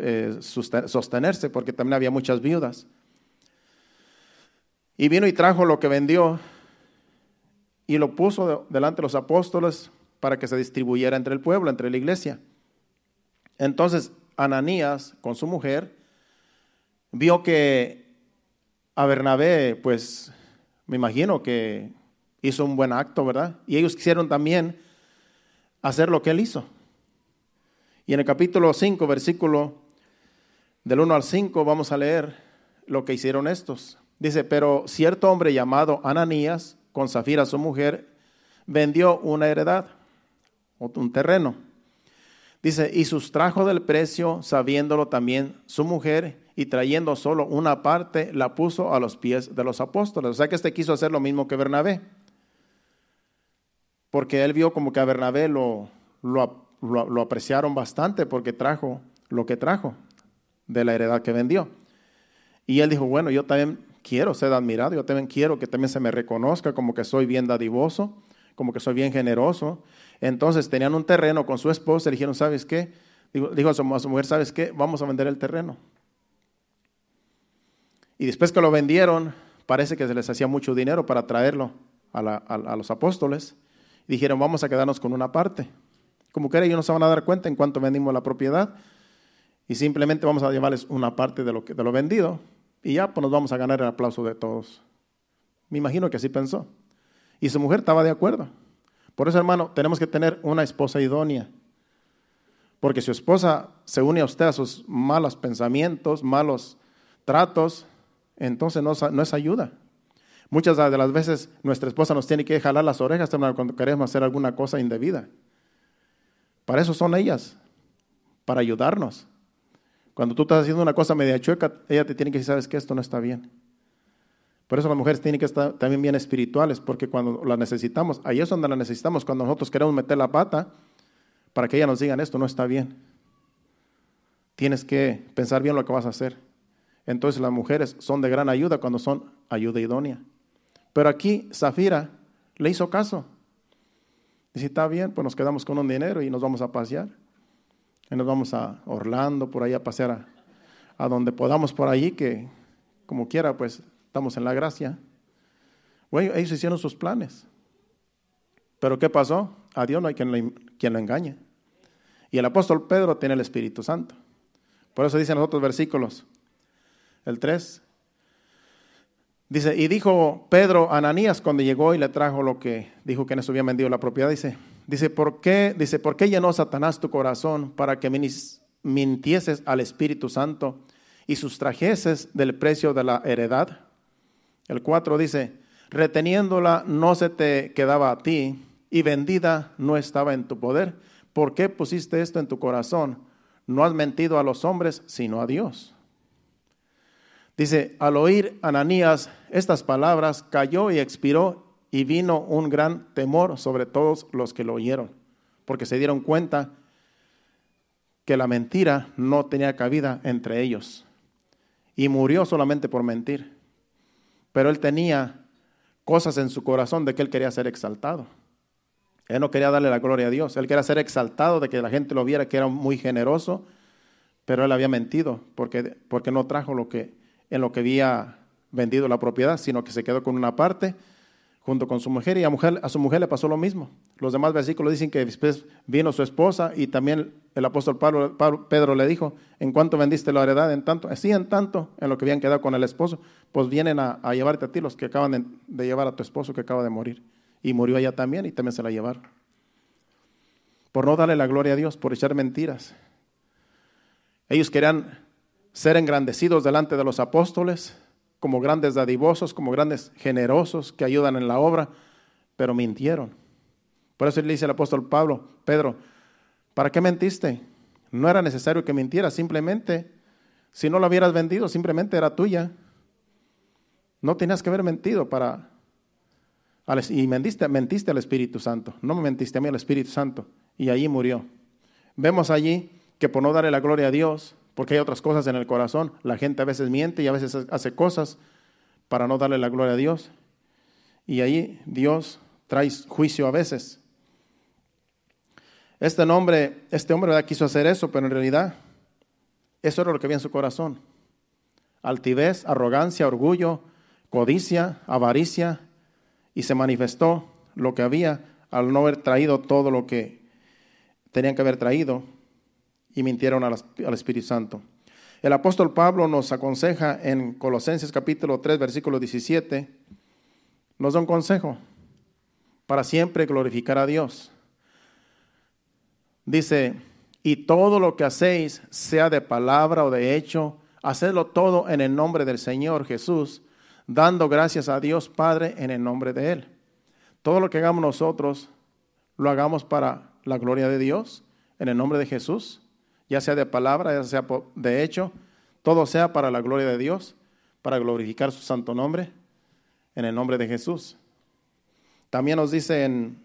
eh, sostenerse porque también había muchas viudas. Y vino y trajo lo que vendió y lo puso delante de los apóstoles para que se distribuyera entre el pueblo, entre la iglesia. Entonces Ananías con su mujer vio que a Bernabé, pues me imagino que hizo un buen acto, ¿verdad? Y ellos quisieron también hacer lo que él hizo. Y en el capítulo 5, versículo del 1 al 5, vamos a leer lo que hicieron estos. Dice, pero cierto hombre llamado Ananías, con Zafira su mujer, vendió una heredad, un terreno. Dice, y sustrajo del precio, sabiéndolo también su mujer, y trayendo solo una parte, la puso a los pies de los apóstoles. O sea que este quiso hacer lo mismo que Bernabé porque él vio como que a Bernabé lo, lo, apreciaron bastante porque trajo lo que trajo de la heredad que vendió. Y él dijo, bueno, yo también quiero ser admirado, yo también quiero que también se me reconozca como que soy bien dadivoso, como que soy bien generoso. Entonces tenían un terreno con su esposa, le dijeron, ¿sabes qué? Dijo, a, su, mujer, ¿sabes qué? Vamos a vender el terreno. Y después que lo vendieron, parece que se les hacía mucho dinero para traerlo a, a los apóstoles dijeron, vamos a quedarnos con una parte. Como quiera, ellos no se van a dar cuenta en cuánto vendimos la propiedad y simplemente vamos a llevarles una parte de lo, que, de lo vendido y ya pues, nos vamos a ganar el aplauso de todos. Me imagino que así pensó. Y su mujer estaba de acuerdo. Por eso, hermano, tenemos que tener una esposa idónea. Porque si su esposa se une a usted a sus malos pensamientos, malos tratos, entonces no es ayuda. Muchas de las veces nuestra esposa nos tiene que jalar las orejas cuando queremos hacer alguna cosa indebida. Para eso son ellas, para ayudarnos. Cuando tú estás haciendo una cosa media chueca, ella te tiene que decir, sabes que esto no está bien. Por eso las mujeres tienen que estar también bien espirituales, porque cuando las necesitamos, ahí es donde las necesitamos, cuando nosotros queremos meter la pata, para que ellas nos digan, esto no está bien. Tienes que pensar bien lo que vas a hacer. Entonces las mujeres son de gran ayuda cuando son ayuda idónea. Pero aquí Zafira le hizo caso. Y si está bien, pues nos quedamos con un dinero y nos vamos a pasear. Y nos vamos a Orlando, por ahí a pasear a, donde podamos por allí, que como quiera, pues estamos en la gracia. Bueno, ellos hicieron sus planes. Pero ¿qué pasó? A Dios no hay quien lo, quien lo engañe. Y el apóstol Pedro tiene el Espíritu Santo. Por eso dicen los otros versículos, el 3, Dice, y dijo Pedro a Ananías cuando llegó y le trajo lo que dijo que se había vendido la propiedad. Dice, dice, ¿por qué, dice, ¿por qué llenó Satanás tu corazón para que mintieses al Espíritu Santo y sustrajeses del precio de la heredad? El 4 dice, reteniéndola no se te quedaba a ti y vendida no estaba en tu poder. ¿Por qué pusiste esto en tu corazón? No has mentido a los hombres, sino a Dios. Dice, al oír Ananías estas palabras, cayó y expiró y vino un gran temor sobre todos los que lo oyeron, porque se dieron cuenta que la mentira no tenía cabida entre ellos. Y murió solamente por mentir. Pero él tenía cosas en su corazón de que él quería ser exaltado. Él no quería darle la gloria a Dios. Él quería ser exaltado de que la gente lo viera que era muy generoso, pero él había mentido porque, porque no trajo lo que en lo que había vendido la propiedad, sino que se quedó con una parte junto con su mujer y a, mujer, a su mujer le pasó lo mismo. Los demás versículos dicen que después vino su esposa y también el apóstol Pablo, Pedro le dijo, ¿en cuánto vendiste la heredad? En tanto, así en tanto, en lo que habían quedado con el esposo, pues vienen a, llevarte a ti los que acaban de, llevar a tu esposo que acaba de morir. Y murió allá también y también se la llevaron. Por no darle la gloria a Dios, por echar mentiras. Ellos querían ser engrandecidos delante de los apóstoles, como grandes dadivosos, como grandes generosos que ayudan en la obra, pero mintieron. Por eso le dice el apóstol Pablo, Pedro, ¿para qué mentiste? No era necesario que mintieras, simplemente, si no lo hubieras vendido, simplemente era tuya. No tenías que haber mentido para... Y mentiste, mentiste al Espíritu Santo, no me mentiste a mí al Espíritu Santo. Y allí murió. Vemos allí que por no darle la gloria a Dios, porque hay otras cosas en el corazón. La gente a veces miente y a veces hace cosas para no darle la gloria a Dios. Y ahí Dios trae juicio a veces. Este hombre, este hombre quiso hacer eso, pero en realidad eso era lo que había en su corazón. Altivez, arrogancia, orgullo, codicia, avaricia, y se manifestó lo que había al no haber traído todo lo que tenían que haber traído y mintieron al, Espíritu Santo. El apóstol Pablo nos aconseja en Colosenses capítulo 3, versículo 17, nos da un consejo para siempre glorificar a Dios. Dice, y todo lo que hacéis, sea de palabra o de hecho, hacedlo todo en el nombre del Señor Jesús, dando gracias a Dios Padre en el nombre de Él. Todo lo que hagamos nosotros, lo hagamos para la gloria de Dios, en el nombre de Jesús ya sea de palabra, ya sea de hecho, todo sea para la gloria de Dios, para glorificar su santo nombre, en el nombre de Jesús. También nos dice en,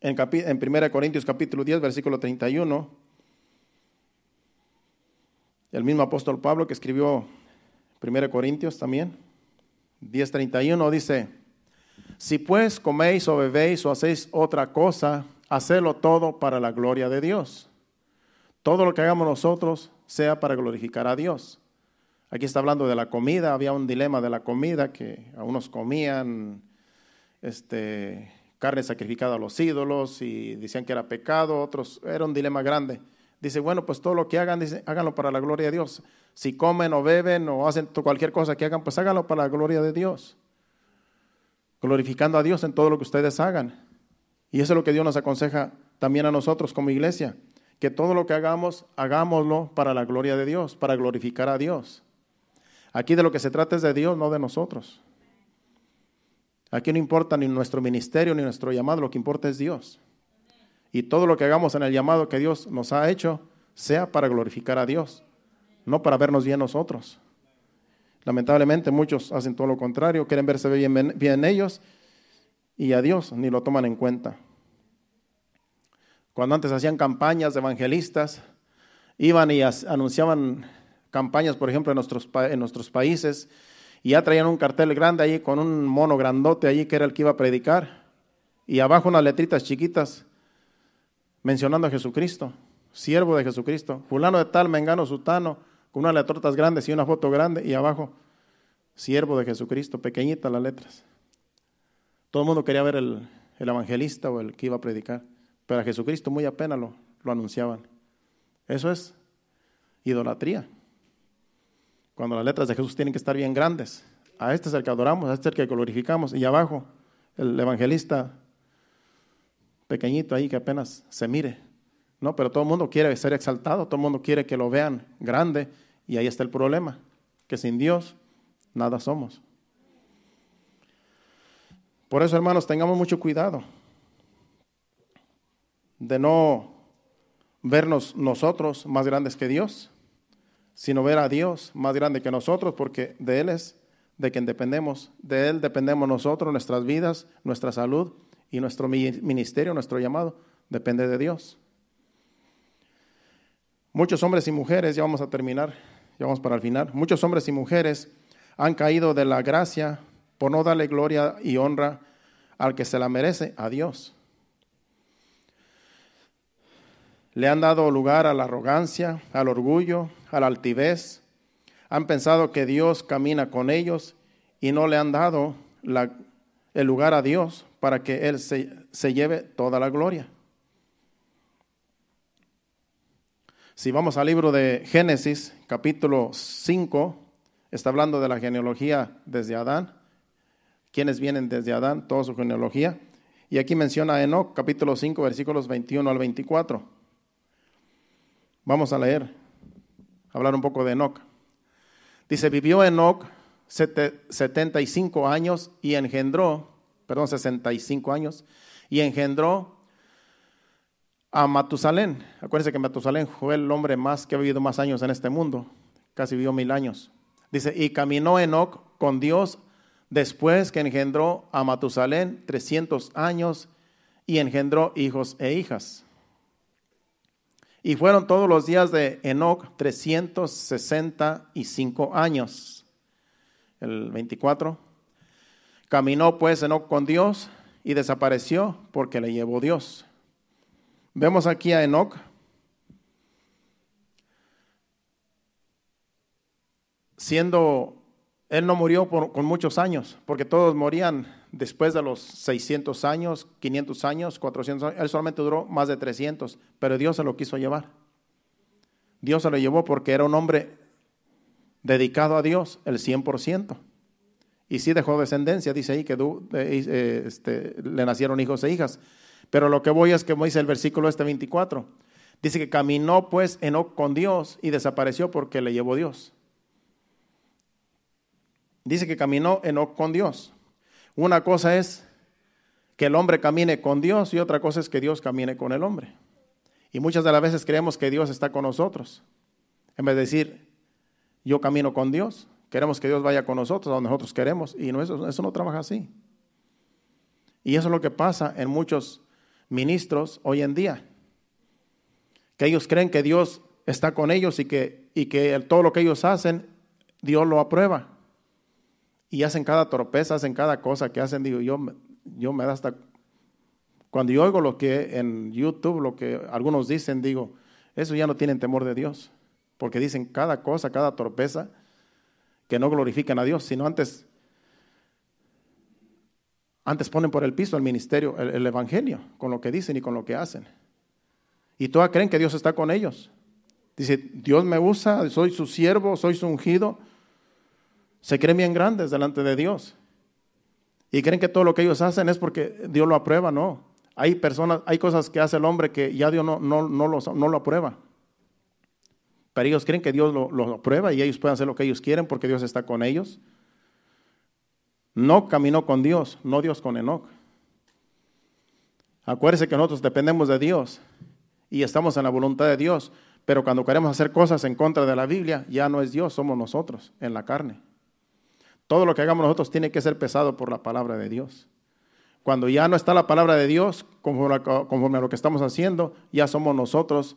en, 1 Corintios capítulo 10, versículo 31, el mismo apóstol Pablo que escribió 1 Corintios también, 10.31 dice, si pues coméis o bebéis o hacéis otra cosa, hacedlo todo para la gloria de Dios todo lo que hagamos nosotros sea para glorificar a Dios. Aquí está hablando de la comida, había un dilema de la comida que a unos comían este, carne sacrificada a los ídolos y decían que era pecado, otros era un dilema grande. Dice, bueno, pues todo lo que hagan, háganlo para la gloria de Dios. Si comen o beben o hacen cualquier cosa que hagan, pues háganlo para la gloria de Dios. Glorificando a Dios en todo lo que ustedes hagan. Y eso es lo que Dios nos aconseja también a nosotros como iglesia que todo lo que hagamos, hagámoslo para la gloria de Dios, para glorificar a Dios. Aquí de lo que se trata es de Dios, no de nosotros. Aquí no importa ni nuestro ministerio ni nuestro llamado, lo que importa es Dios. Y todo lo que hagamos en el llamado que Dios nos ha hecho sea para glorificar a Dios, no para vernos bien nosotros. Lamentablemente muchos hacen todo lo contrario, quieren verse bien, bien ellos y a Dios ni lo toman en cuenta. Cuando antes hacían campañas de evangelistas, iban y anunciaban campañas, por ejemplo, en nuestros, países, y ya traían un cartel grande allí con un mono grandote allí que era el que iba a predicar, y abajo unas letritas chiquitas mencionando a Jesucristo, siervo de Jesucristo, fulano de tal, mengano, sutano, con unas letrotas grandes y una foto grande, y abajo, siervo de Jesucristo, pequeñitas las letras. Todo el mundo quería ver el evangelista o el que iba a predicar. Pero a Jesucristo muy apenas lo, lo anunciaban. Eso es idolatría. Cuando las letras de Jesús tienen que estar bien grandes. A este es el que adoramos, a este es el que glorificamos. Y abajo, el evangelista pequeñito ahí que apenas se mire. No, pero todo el mundo quiere ser exaltado, todo el mundo quiere que lo vean grande. Y ahí está el problema, que sin Dios nada somos. Por eso, hermanos, tengamos mucho cuidado de no vernos nosotros más grandes que Dios, sino ver a Dios más grande que nosotros, porque de Él es de quien dependemos, de Él dependemos nosotros, nuestras vidas, nuestra salud y nuestro ministerio, nuestro llamado, depende de Dios. Muchos hombres y mujeres, ya vamos a terminar, ya vamos para el final, muchos hombres y mujeres han caído de la gracia por no darle gloria y honra al que se la merece, a Dios. Le han dado lugar a la arrogancia, al orgullo, a la altivez. Han pensado que Dios camina con ellos y no le han dado el lugar a Dios para que Él se, lleve toda la gloria. Si vamos al libro de Génesis, capítulo 5, está hablando de la genealogía desde Adán. ¿Quiénes vienen desde Adán? Toda su genealogía. Y aquí menciona Enoch, capítulo 5, versículos 21 al 24. Vamos a leer, hablar un poco de Enoch. Dice, vivió Enoc 75 años y engendró, perdón, 65 años, y engendró a Matusalén. Acuérdense que Matusalén fue el hombre más que ha vivido más años en este mundo, casi vivió mil años. Dice, y caminó Enoc con Dios después que engendró a Matusalén 300 años y engendró hijos e hijas. Y fueron todos los días de Enoch 365 años. El 24. Caminó pues Enoch con Dios y desapareció porque le llevó Dios. Vemos aquí a Enoch. Siendo, él no murió con muchos años, porque todos morían después de los 600 años, 500 años, 400 años, él solamente duró más de 300, pero Dios se lo quiso llevar. Dios se lo llevó porque era un hombre dedicado a Dios, el 100%. Y sí dejó descendencia, dice ahí que eh, este, le nacieron hijos e hijas. Pero lo que voy es que dice el versículo este 24. Dice que caminó pues eno con Dios y desapareció porque le llevó Dios. Dice que caminó Enoch con Dios. Una cosa es que el hombre camine con Dios y otra cosa es que Dios camine con el hombre. Y muchas de las veces creemos que Dios está con nosotros. En vez de decir, yo camino con Dios, queremos que Dios vaya con nosotros a donde nosotros queremos. Y no, eso, no trabaja así. Y eso es lo que pasa en muchos ministros hoy en día. Que ellos creen que Dios está con ellos y que, y que todo lo que ellos hacen, Dios lo aprueba y hacen cada torpeza, hacen cada cosa que hacen. Digo, yo, yo me da hasta... Cuando yo oigo lo que en YouTube, lo que algunos dicen, digo, eso ya no tienen temor de Dios, porque dicen cada cosa, cada torpeza, que no glorifican a Dios, sino antes, antes ponen por el piso el ministerio, el, el evangelio, con lo que dicen y con lo que hacen. Y todas creen que Dios está con ellos. Dice, Dios me usa, soy su siervo, soy su ungido, se creen bien grandes delante de Dios. Y creen que todo lo que ellos hacen es porque Dios lo aprueba, no. Hay personas, hay cosas que hace el hombre que ya Dios no, no, no, lo, aprueba. Pero ellos creen que Dios lo, lo, aprueba y ellos pueden hacer lo que ellos quieren porque Dios está con ellos. No caminó con Dios, no Dios con Enoch. Acuérdense que nosotros dependemos de Dios y estamos en la voluntad de Dios, pero cuando queremos hacer cosas en contra de la Biblia, ya no es Dios, somos nosotros en la carne. Todo lo que hagamos nosotros tiene que ser pesado por la palabra de Dios. Cuando ya no está la palabra de Dios, conforme a, lo que estamos haciendo, ya somos nosotros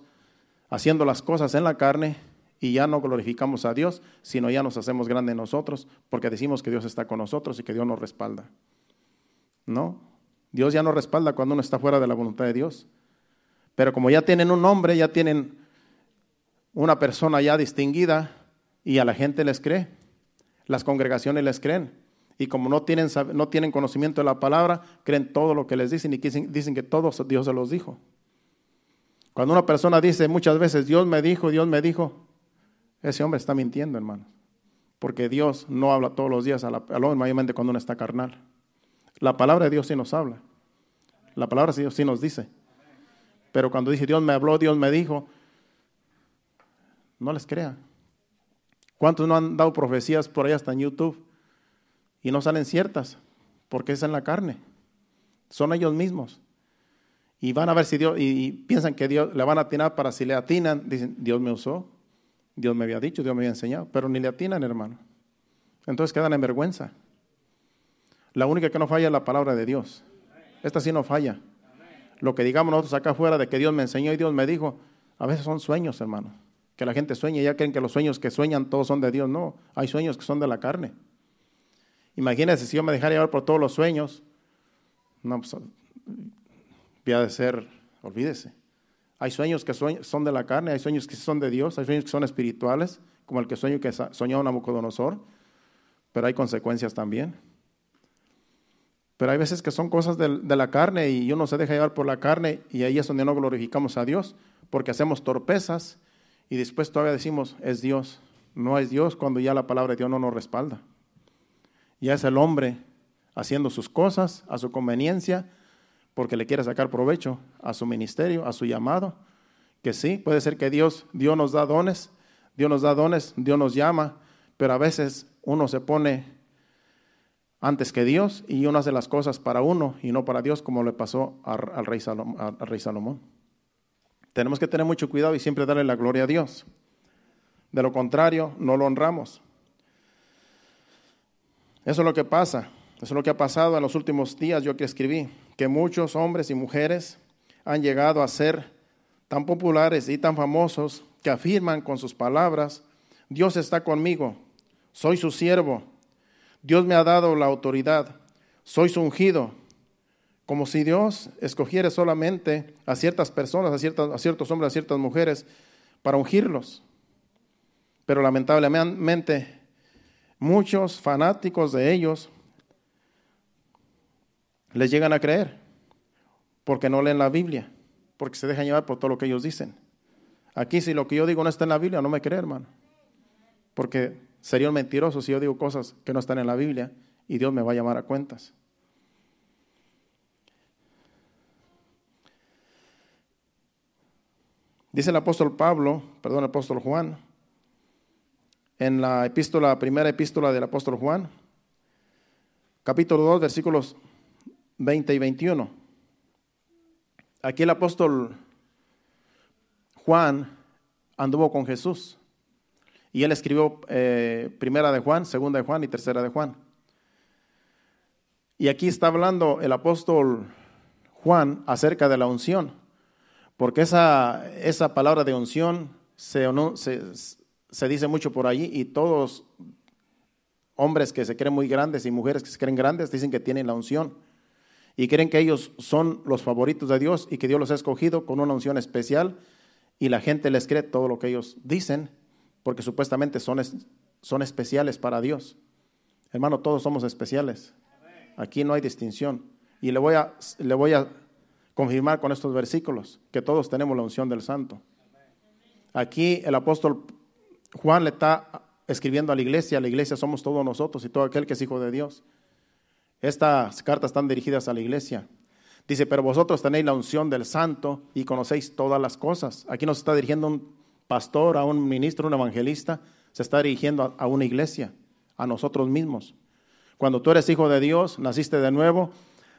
haciendo las cosas en la carne y ya no glorificamos a Dios, sino ya nos hacemos grandes nosotros porque decimos que Dios está con nosotros y que Dios nos respalda. No, Dios ya nos respalda cuando uno está fuera de la voluntad de Dios. Pero como ya tienen un nombre, ya tienen una persona ya distinguida y a la gente les cree, las congregaciones les creen. Y como no tienen, no tienen conocimiento de la palabra, creen todo lo que les dicen y dicen que todo Dios se los dijo. Cuando una persona dice muchas veces, Dios me dijo, Dios me dijo, ese hombre está mintiendo, hermano. Porque Dios no habla todos los días al hombre, mayormente cuando uno está carnal. La palabra de Dios sí nos habla. La palabra de Dios sí nos dice. Pero cuando dice Dios me habló, Dios me dijo, no les crea. ¿Cuántos no han dado profecías por ahí hasta en YouTube y no salen ciertas? Porque es en la carne. Son ellos mismos. Y van a ver si Dios, y, piensan que Dios le van a atinar para si le atinan, dicen, Dios me usó, Dios me había dicho, Dios me había enseñado, pero ni le atinan, hermano. Entonces quedan en vergüenza. La única que no falla es la palabra de Dios. Esta sí no falla. Lo que digamos nosotros acá afuera de que Dios me enseñó y Dios me dijo, a veces son sueños, hermano que la gente sueña, ya creen que los sueños que sueñan todos son de Dios, no, hay sueños que son de la carne. Imagínense si yo me dejara llevar por todos los sueños, no, pues, voy ser, olvídese. Hay sueños que son de la carne, hay sueños que son de Dios, hay sueños que son espirituales, como el que sueño que soñó Nabucodonosor, pero hay consecuencias también. Pero hay veces que son cosas de, de, la carne y uno se deja llevar por la carne y ahí es donde no glorificamos a Dios, porque hacemos torpezas y después todavía decimos, es Dios. No es Dios cuando ya la palabra de Dios no nos respalda. Ya es el hombre haciendo sus cosas a su conveniencia, porque le quiere sacar provecho a su ministerio, a su llamado. Que sí, puede ser que Dios, Dios nos da dones, Dios nos da dones, Dios nos llama, pero a veces uno se pone antes que Dios y uno hace las cosas para uno y no para Dios, como le pasó Al rey Salomón. Tenemos que tener mucho cuidado y siempre darle la gloria a Dios. De lo contrario, no lo honramos. Eso es lo que pasa. Eso es lo que ha pasado en los últimos días, yo que escribí, que muchos hombres y mujeres han llegado a ser tan populares y tan famosos que afirman con sus palabras, Dios está conmigo, soy su siervo, Dios me ha dado la autoridad, soy su ungido, como si Dios escogiera solamente a ciertas personas, a, ciertas, a ciertos hombres, a ciertas mujeres, para ungirlos. Pero lamentablemente muchos fanáticos de ellos les llegan a creer porque no leen la Biblia, porque se dejan llevar por todo lo que ellos dicen. Aquí si lo que yo digo no está en la Biblia, no me cree, hermano. Porque sería un mentiroso si yo digo cosas que no están en la Biblia y Dios me va a llamar a cuentas. Dice el apóstol Pablo, perdón, el apóstol Juan, en la epístola, primera epístola del apóstol Juan, capítulo 2, versículos 20 y 21. Aquí el apóstol Juan anduvo con Jesús y él escribió eh, primera de Juan, segunda de Juan y tercera de Juan. Y aquí está hablando el apóstol Juan acerca de la unción. Porque esa, esa palabra de unción se, se, se dice mucho por allí y todos hombres que se creen muy grandes y mujeres que se creen grandes dicen que tienen la unción y creen que ellos son los favoritos de Dios y que Dios los ha escogido con una unción especial y la gente les cree todo lo que ellos dicen porque supuestamente son, son especiales para Dios. Hermano, todos somos especiales. Aquí no hay distinción. Y le voy a, le voy a confirmar con estos versículos, que todos tenemos la unción del santo. Aquí el apóstol Juan le está escribiendo a la iglesia, la iglesia somos todos nosotros y todo aquel que es hijo de Dios. Estas cartas están dirigidas a la iglesia. Dice, pero vosotros tenéis la unción del santo y conocéis todas las cosas. Aquí nos está dirigiendo un pastor, a un ministro, un evangelista, se está dirigiendo a, una iglesia, a nosotros mismos. Cuando tú eres hijo de Dios, naciste de nuevo,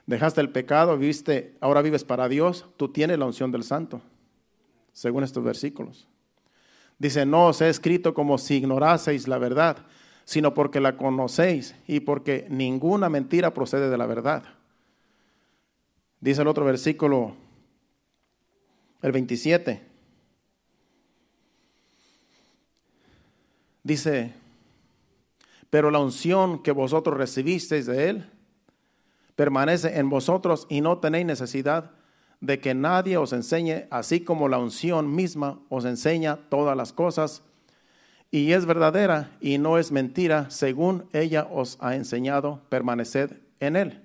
Dejaste el pecado, viste, ahora vives para Dios, tú tienes la unción del santo, según estos versículos. Dice, no os he escrito como si ignoraseis la verdad, sino porque la conocéis y porque ninguna mentira procede de la verdad. Dice el otro versículo, el 27. Dice, pero la unción que vosotros recibisteis de él permanece en vosotros y no tenéis necesidad de que nadie os enseñe, así como la unción misma os enseña todas las cosas, y es verdadera y no es mentira, según ella os ha enseñado, permaneced en él.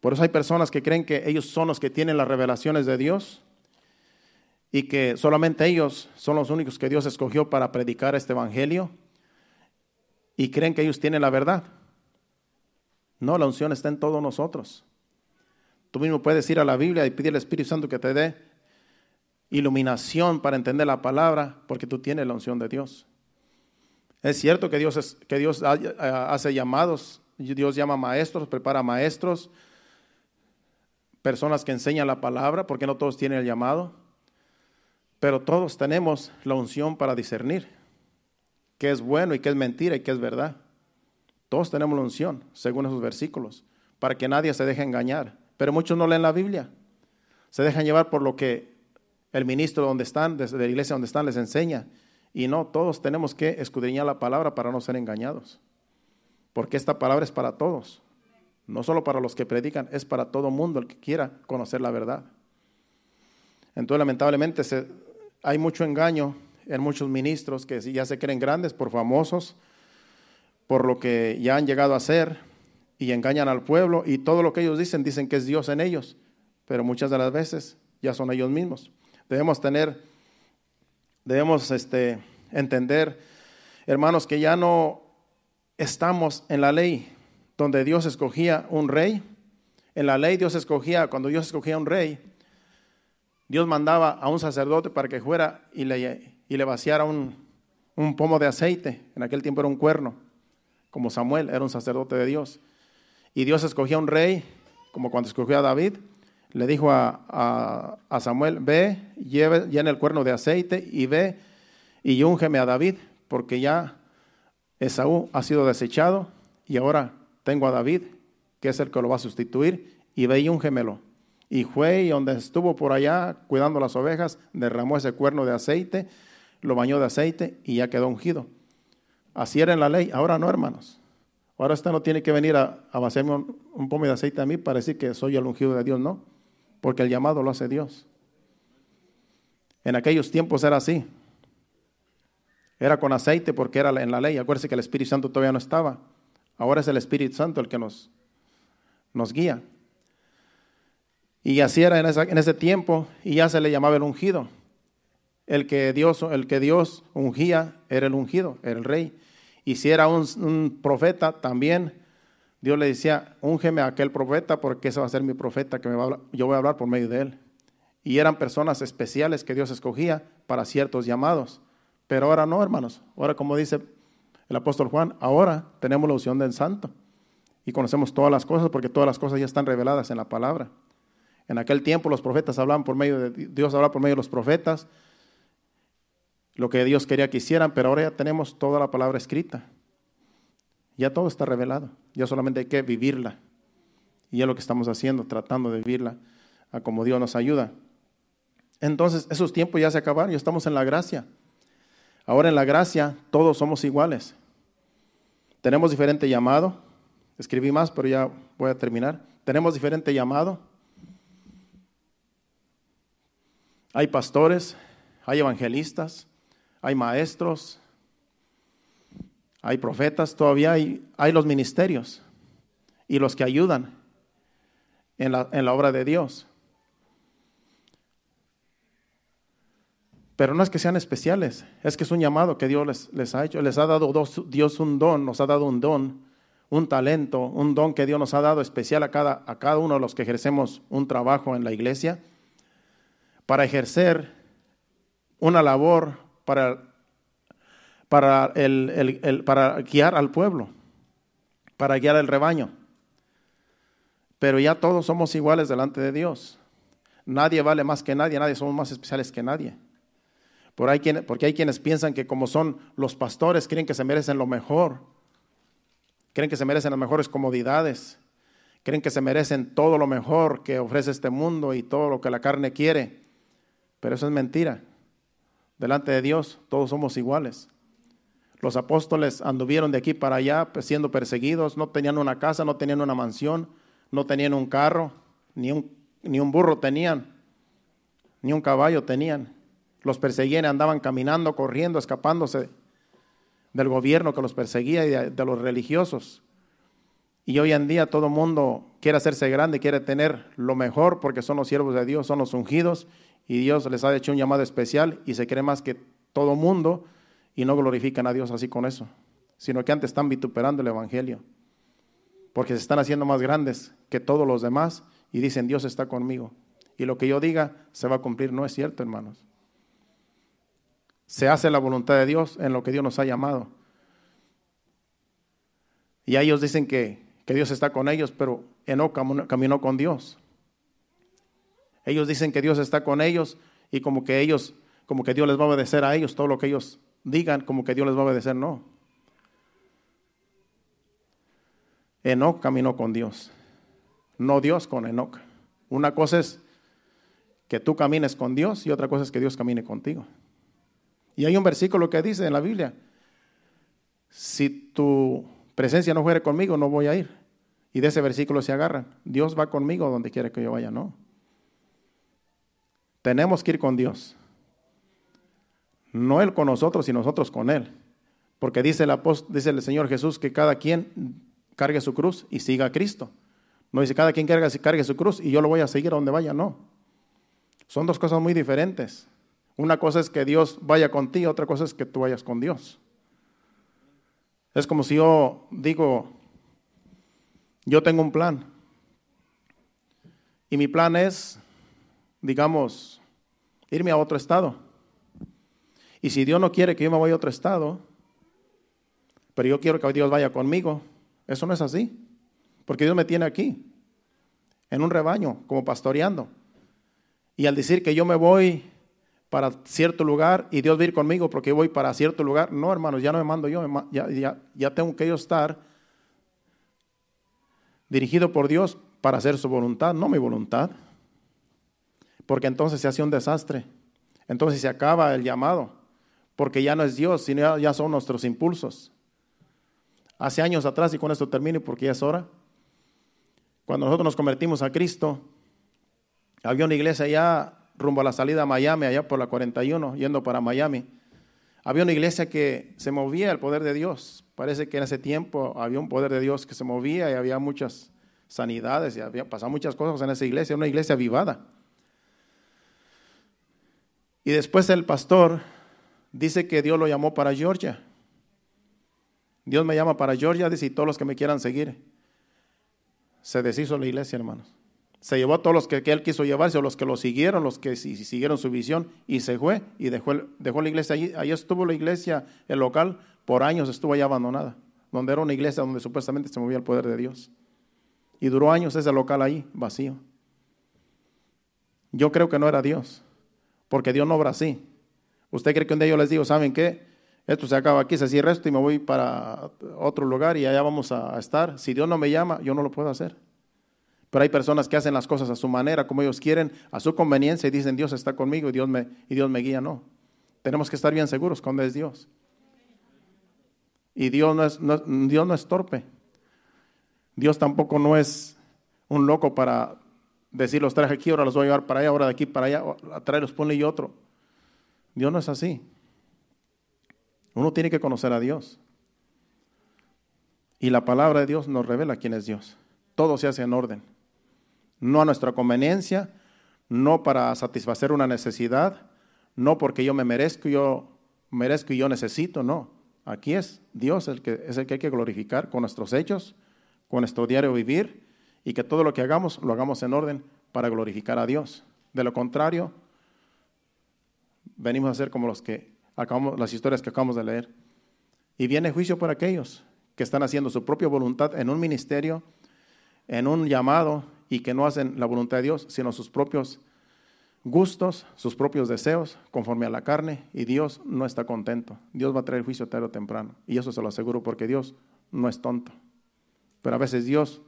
Por eso hay personas que creen que ellos son los que tienen las revelaciones de Dios y que solamente ellos son los únicos que Dios escogió para predicar este Evangelio y creen que ellos tienen la verdad. No, la unción está en todos nosotros. Tú mismo puedes ir a la Biblia y pedir al Espíritu Santo que te dé iluminación para entender la palabra, porque tú tienes la unción de Dios. Es cierto que Dios, es, que Dios hace llamados, Dios llama maestros, prepara maestros, personas que enseñan la palabra, porque no todos tienen el llamado, pero todos tenemos la unción para discernir qué es bueno y qué es mentira y qué es verdad. Todos tenemos la unción, según esos versículos, para que nadie se deje engañar. Pero muchos no leen la Biblia. Se dejan llevar por lo que el ministro donde están, de la iglesia donde están, les enseña. Y no, todos tenemos que escudriñar la palabra para no ser engañados. Porque esta palabra es para todos. No solo para los que predican, es para todo mundo el que quiera conocer la verdad. Entonces, lamentablemente, hay mucho engaño en muchos ministros que ya se creen grandes por famosos, por lo que ya han llegado a ser y engañan al pueblo y todo lo que ellos dicen, dicen que es Dios en ellos, pero muchas de las veces ya son ellos mismos. Debemos tener, debemos este, entender, hermanos, que ya no estamos en la ley donde Dios escogía un rey. En la ley Dios escogía, cuando Dios escogía un rey, Dios mandaba a un sacerdote para que fuera y le, vaciara un pomo de aceite, en aquel tiempo era un cuerno como Samuel, era un sacerdote de Dios. Y Dios escogió a un rey, como cuando escogió a David, le dijo a, Samuel, ve, lleve, llena el cuerno de aceite y ve y úngeme a David, porque ya Esaú ha sido desechado y ahora tengo a David, que es el que lo va a sustituir, y ve y úngemelo. Y fue y donde estuvo por allá cuidando las ovejas, derramó ese cuerno de aceite, lo bañó de aceite y ya quedó ungido. Así era en la ley, ahora no, hermanos. Ahora usted no tiene que venir a, vaciarme un, pomo de aceite a mí para decir que soy el ungido de Dios, no, porque el llamado lo hace Dios. En aquellos tiempos era así. Era con aceite porque era en la ley. Acuérdense que el Espíritu Santo todavía no estaba. Ahora es el Espíritu Santo el que nos, nos guía. Y así era en, en ese tiempo y ya se le llamaba el ungido. El que Dios, el que Dios ungía era el ungido, era el rey. Y si era un, profeta también, Dios le decía, úngeme a aquel profeta porque ese va a ser mi profeta que yo voy a hablar por medio de él. Y eran personas especiales que Dios escogía para ciertos llamados. Pero ahora no, hermanos. Ahora, como dice el apóstol Juan, ahora tenemos la unción del santo y conocemos todas las cosas porque todas las cosas ya están reveladas en la palabra. En aquel tiempo los profetas hablaban por medio de Dios hablaba por medio de los profetas, lo que Dios quería que hicieran, pero ahora ya tenemos toda la palabra escrita. Ya todo está revelado, ya solamente hay que vivirla. Y es lo que estamos haciendo, tratando de vivirla a como Dios nos ayuda. Entonces, esos tiempos ya se acabaron, ya estamos en la gracia. Ahora en la gracia todos somos iguales. Tenemos diferente llamado. Escribí más, pero ya voy a terminar. Tenemos diferente llamado. Hay pastores, hay evangelistas, hay maestros, hay profetas, todavía hay, hay los ministerios y los que ayudan en la, obra de Dios. Pero no es que sean especiales, es que es un llamado que Dios les, ha hecho. Les ha dado Dios un don, nos ha dado un don, un talento, un don que Dios nos ha dado especial a cada, a cada uno de los que ejercemos un trabajo en la iglesia para ejercer una labor para, para, el, para guiar al pueblo, para guiar al rebaño. Pero ya todos somos iguales delante de Dios. Nadie vale más que nadie, nadie somos más especiales que nadie. Por porque hay quienes piensan que como son los pastores, creen que se merecen lo mejor, creen que se merecen las mejores comodidades, creen que se merecen todo lo mejor que ofrece este mundo y todo lo que la carne quiere. Pero eso es mentira. Delante de Dios todos somos iguales. Los apóstoles anduvieron de aquí para allá pues, siendo perseguidos, no tenían una casa, no tenían una mansión, no tenían un carro, ni un, ni un burro tenían, ni un caballo tenían. Los perseguían, andaban caminando, corriendo, escapándose del gobierno que los perseguía y de, los religiosos. Y hoy en día todo mundo quiere hacerse grande, quiere tener lo mejor porque son los siervos de Dios, son los ungidos y Dios les ha hecho un llamado especial y se cree más que todo mundo y no glorifican a Dios así con eso, sino que antes están vituperando el Evangelio, porque se están haciendo más grandes que todos los demás y dicen Dios está conmigo. Y lo que yo diga se va a cumplir, no es cierto, hermanos. Se hace la voluntad de Dios en lo que Dios nos ha llamado. Y ellos dicen que, que Dios está con ellos, pero Enoch caminó con Dios. Ellos dicen que Dios está con ellos y como que ellos, como que Dios les va a obedecer a ellos, todo lo que ellos digan, como que Dios les va a obedecer, no. Enoc caminó con Dios, no Dios con Enoc. Una cosa es que tú camines con Dios y otra cosa es que Dios camine contigo. Y hay un versículo que dice en la Biblia, si tu presencia no fuere conmigo, no voy a ir. Y de ese versículo se agarra, Dios va conmigo donde quiera que yo vaya, no. Tenemos que ir con Dios. No Él con nosotros y nosotros con Él. Porque dice el, dice el Señor Jesús que cada quien cargue su cruz y siga a Cristo. No dice cada quien cargue, cargue su cruz y yo lo voy a seguir a donde vaya, no. Son dos cosas muy diferentes. Una cosa es que Dios vaya con ti, otra cosa es que tú vayas con Dios. Es como si yo digo, yo tengo un plan. Y mi plan es, digamos, irme a otro estado. Y si Dios no quiere que yo me vaya a otro estado, pero yo quiero que Dios vaya conmigo, eso no es así. Porque Dios me tiene aquí, en un rebaño, como pastoreando. Y al decir que yo me voy para cierto lugar y Dios va a ir conmigo porque voy para cierto lugar, no hermanos, ya no me mando yo, ya, ya tengo que yo estar dirigido por Dios para hacer su voluntad, no mi voluntad porque entonces se hace un desastre. Entonces se acaba el llamado, porque ya no es Dios, sino ya, son nuestros impulsos. Hace años atrás, y con esto termino porque ya es hora, cuando nosotros nos convertimos a Cristo, había una iglesia allá rumbo a la salida a Miami, allá por la 41, yendo para Miami. Había una iglesia que se movía el poder de Dios. Parece que en ese tiempo había un poder de Dios que se movía y había muchas sanidades y había pasado muchas cosas en esa iglesia, una iglesia avivada. Y después el pastor dice que Dios lo llamó para Georgia. Dios me llama para Georgia, dice, y todos los que me quieran seguir. Se deshizo la iglesia, hermanos. Se llevó a todos los que, él quiso llevarse, o los que lo siguieron, los que siguieron su visión, y se fue y dejó, dejó la iglesia allí. Allí estuvo la iglesia, el local, por años estuvo allá abandonada, donde era una iglesia donde supuestamente se movía el poder de Dios. Y duró años ese local ahí, vacío. Yo creo que no era Dios porque Dios no obra así. ¿Usted cree que un día yo les digo, ¿saben qué? Esto se acaba aquí, se cierra esto y me voy para otro lugar y allá vamos a estar. Si Dios no me llama, yo no lo puedo hacer. Pero hay personas que hacen las cosas a su manera, como ellos quieren, a su conveniencia y dicen, Dios está conmigo y Dios me, y Dios me guía. No, tenemos que estar bien seguros con Dios. Y Dios Dios no es torpe. Dios tampoco no es un loco para decir los traje aquí, ahora los voy a llevar para allá, ahora de aquí para allá, los pone y otro. Dios no es así. Uno tiene que conocer a Dios. Y la palabra de Dios nos revela quién es Dios. Todo se hace en orden. No a nuestra conveniencia, no para satisfacer una necesidad, no porque yo me merezco, yo merezco y yo necesito, no. Aquí es Dios el que es el que hay que glorificar con nuestros hechos, con nuestro diario vivir y que todo lo que hagamos lo hagamos en orden para glorificar a Dios. De lo contrario, venimos a ser como los que acabamos, las historias que acabamos de leer. Y viene juicio por aquellos que están haciendo su propia voluntad en un ministerio, en un llamado y que no hacen la voluntad de Dios, sino sus propios gustos, sus propios deseos, conforme a la carne, y Dios no está contento. Dios va a traer juicio tarde o temprano. Y eso se lo aseguro porque Dios no es tonto. Pero a veces Dios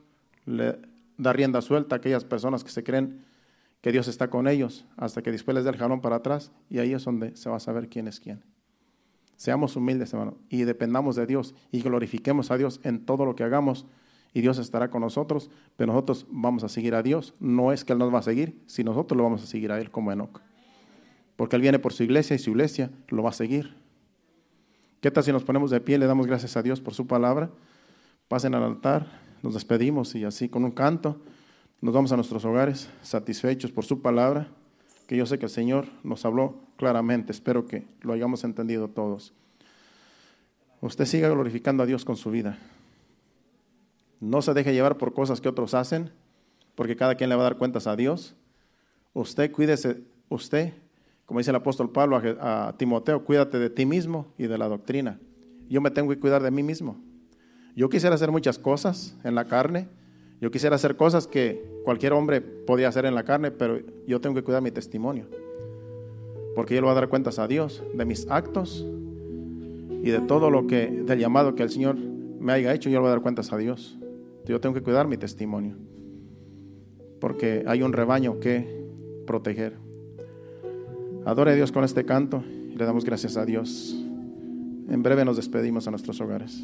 le, da rienda suelta a aquellas personas que se creen que Dios está con ellos, hasta que después les dé el jalón para atrás y ahí es donde se va a saber quién es quién. Seamos humildes, hermano, y dependamos de Dios y glorifiquemos a Dios en todo lo que hagamos y Dios estará con nosotros, pero nosotros vamos a seguir a Dios. No es que Él nos va a seguir, si nosotros lo vamos a seguir a Él como Enoch. Porque Él viene por su iglesia y su iglesia lo va a seguir. ¿Qué tal si nos ponemos de pie y le damos gracias a Dios por su palabra? Pasen al altar nos despedimos y así con un canto nos vamos a nuestros hogares satisfechos por su palabra, que yo sé que el Señor nos habló claramente. Espero que lo hayamos entendido todos. Usted siga glorificando a Dios con su vida. No se deje llevar por cosas que otros hacen, porque cada quien le va a dar cuentas a Dios. Usted cuídese, usted, como dice el apóstol Pablo a, Timoteo, cuídate de ti mismo y de la doctrina. Yo me tengo que cuidar de mí mismo. Yo quisiera hacer muchas cosas en la carne. Yo quisiera hacer cosas que cualquier hombre podía hacer en la carne, pero yo tengo que cuidar mi testimonio. Porque yo le voy a dar cuentas a Dios de mis actos y de todo lo que, del llamado que el Señor me haya hecho, yo le voy a dar cuentas a Dios. Yo tengo que cuidar mi testimonio. Porque hay un rebaño que proteger. Adore a Dios con este canto y le damos gracias a Dios. En breve nos despedimos a nuestros hogares.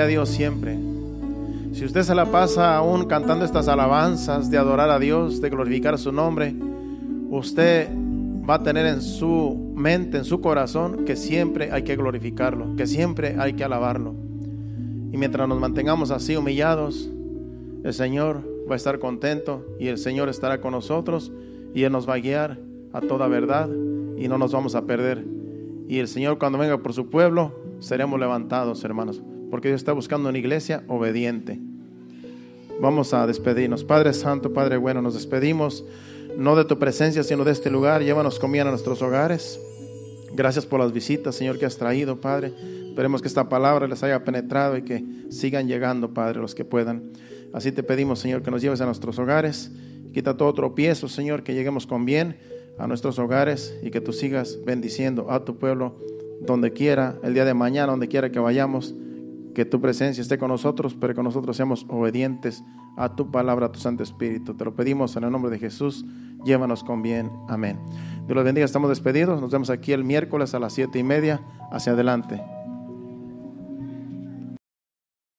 a Dios siempre. Si usted se la pasa aún cantando estas alabanzas de adorar a Dios, de glorificar su nombre, usted va a tener en su mente, en su corazón, que siempre hay que glorificarlo, que siempre hay que alabarlo. Y mientras nos mantengamos así humillados, el Señor va a estar contento y el Señor estará con nosotros y Él nos va a guiar a toda verdad y no nos vamos a perder. Y el Señor cuando venga por su pueblo, seremos levantados, hermanos porque Dios está buscando una iglesia obediente. Vamos a despedirnos. Padre Santo, Padre Bueno, nos despedimos no de tu presencia, sino de este lugar. Llévanos con bien a nuestros hogares. Gracias por las visitas, Señor, que has traído, Padre. Esperemos que esta palabra les haya penetrado y que sigan llegando, Padre, los que puedan. Así te pedimos, Señor, que nos lleves a nuestros hogares. Quita todo tropiezo, Señor, que lleguemos con bien a nuestros hogares y que tú sigas bendiciendo a tu pueblo donde quiera, el día de mañana, donde quiera que vayamos que tu presencia esté con nosotros, pero que nosotros seamos obedientes a tu palabra, a tu Santo Espíritu. Te lo pedimos en el nombre de Jesús. Llévanos con bien. Amén. Dios los bendiga. Estamos despedidos. Nos vemos aquí el miércoles a las siete y media. Hacia adelante.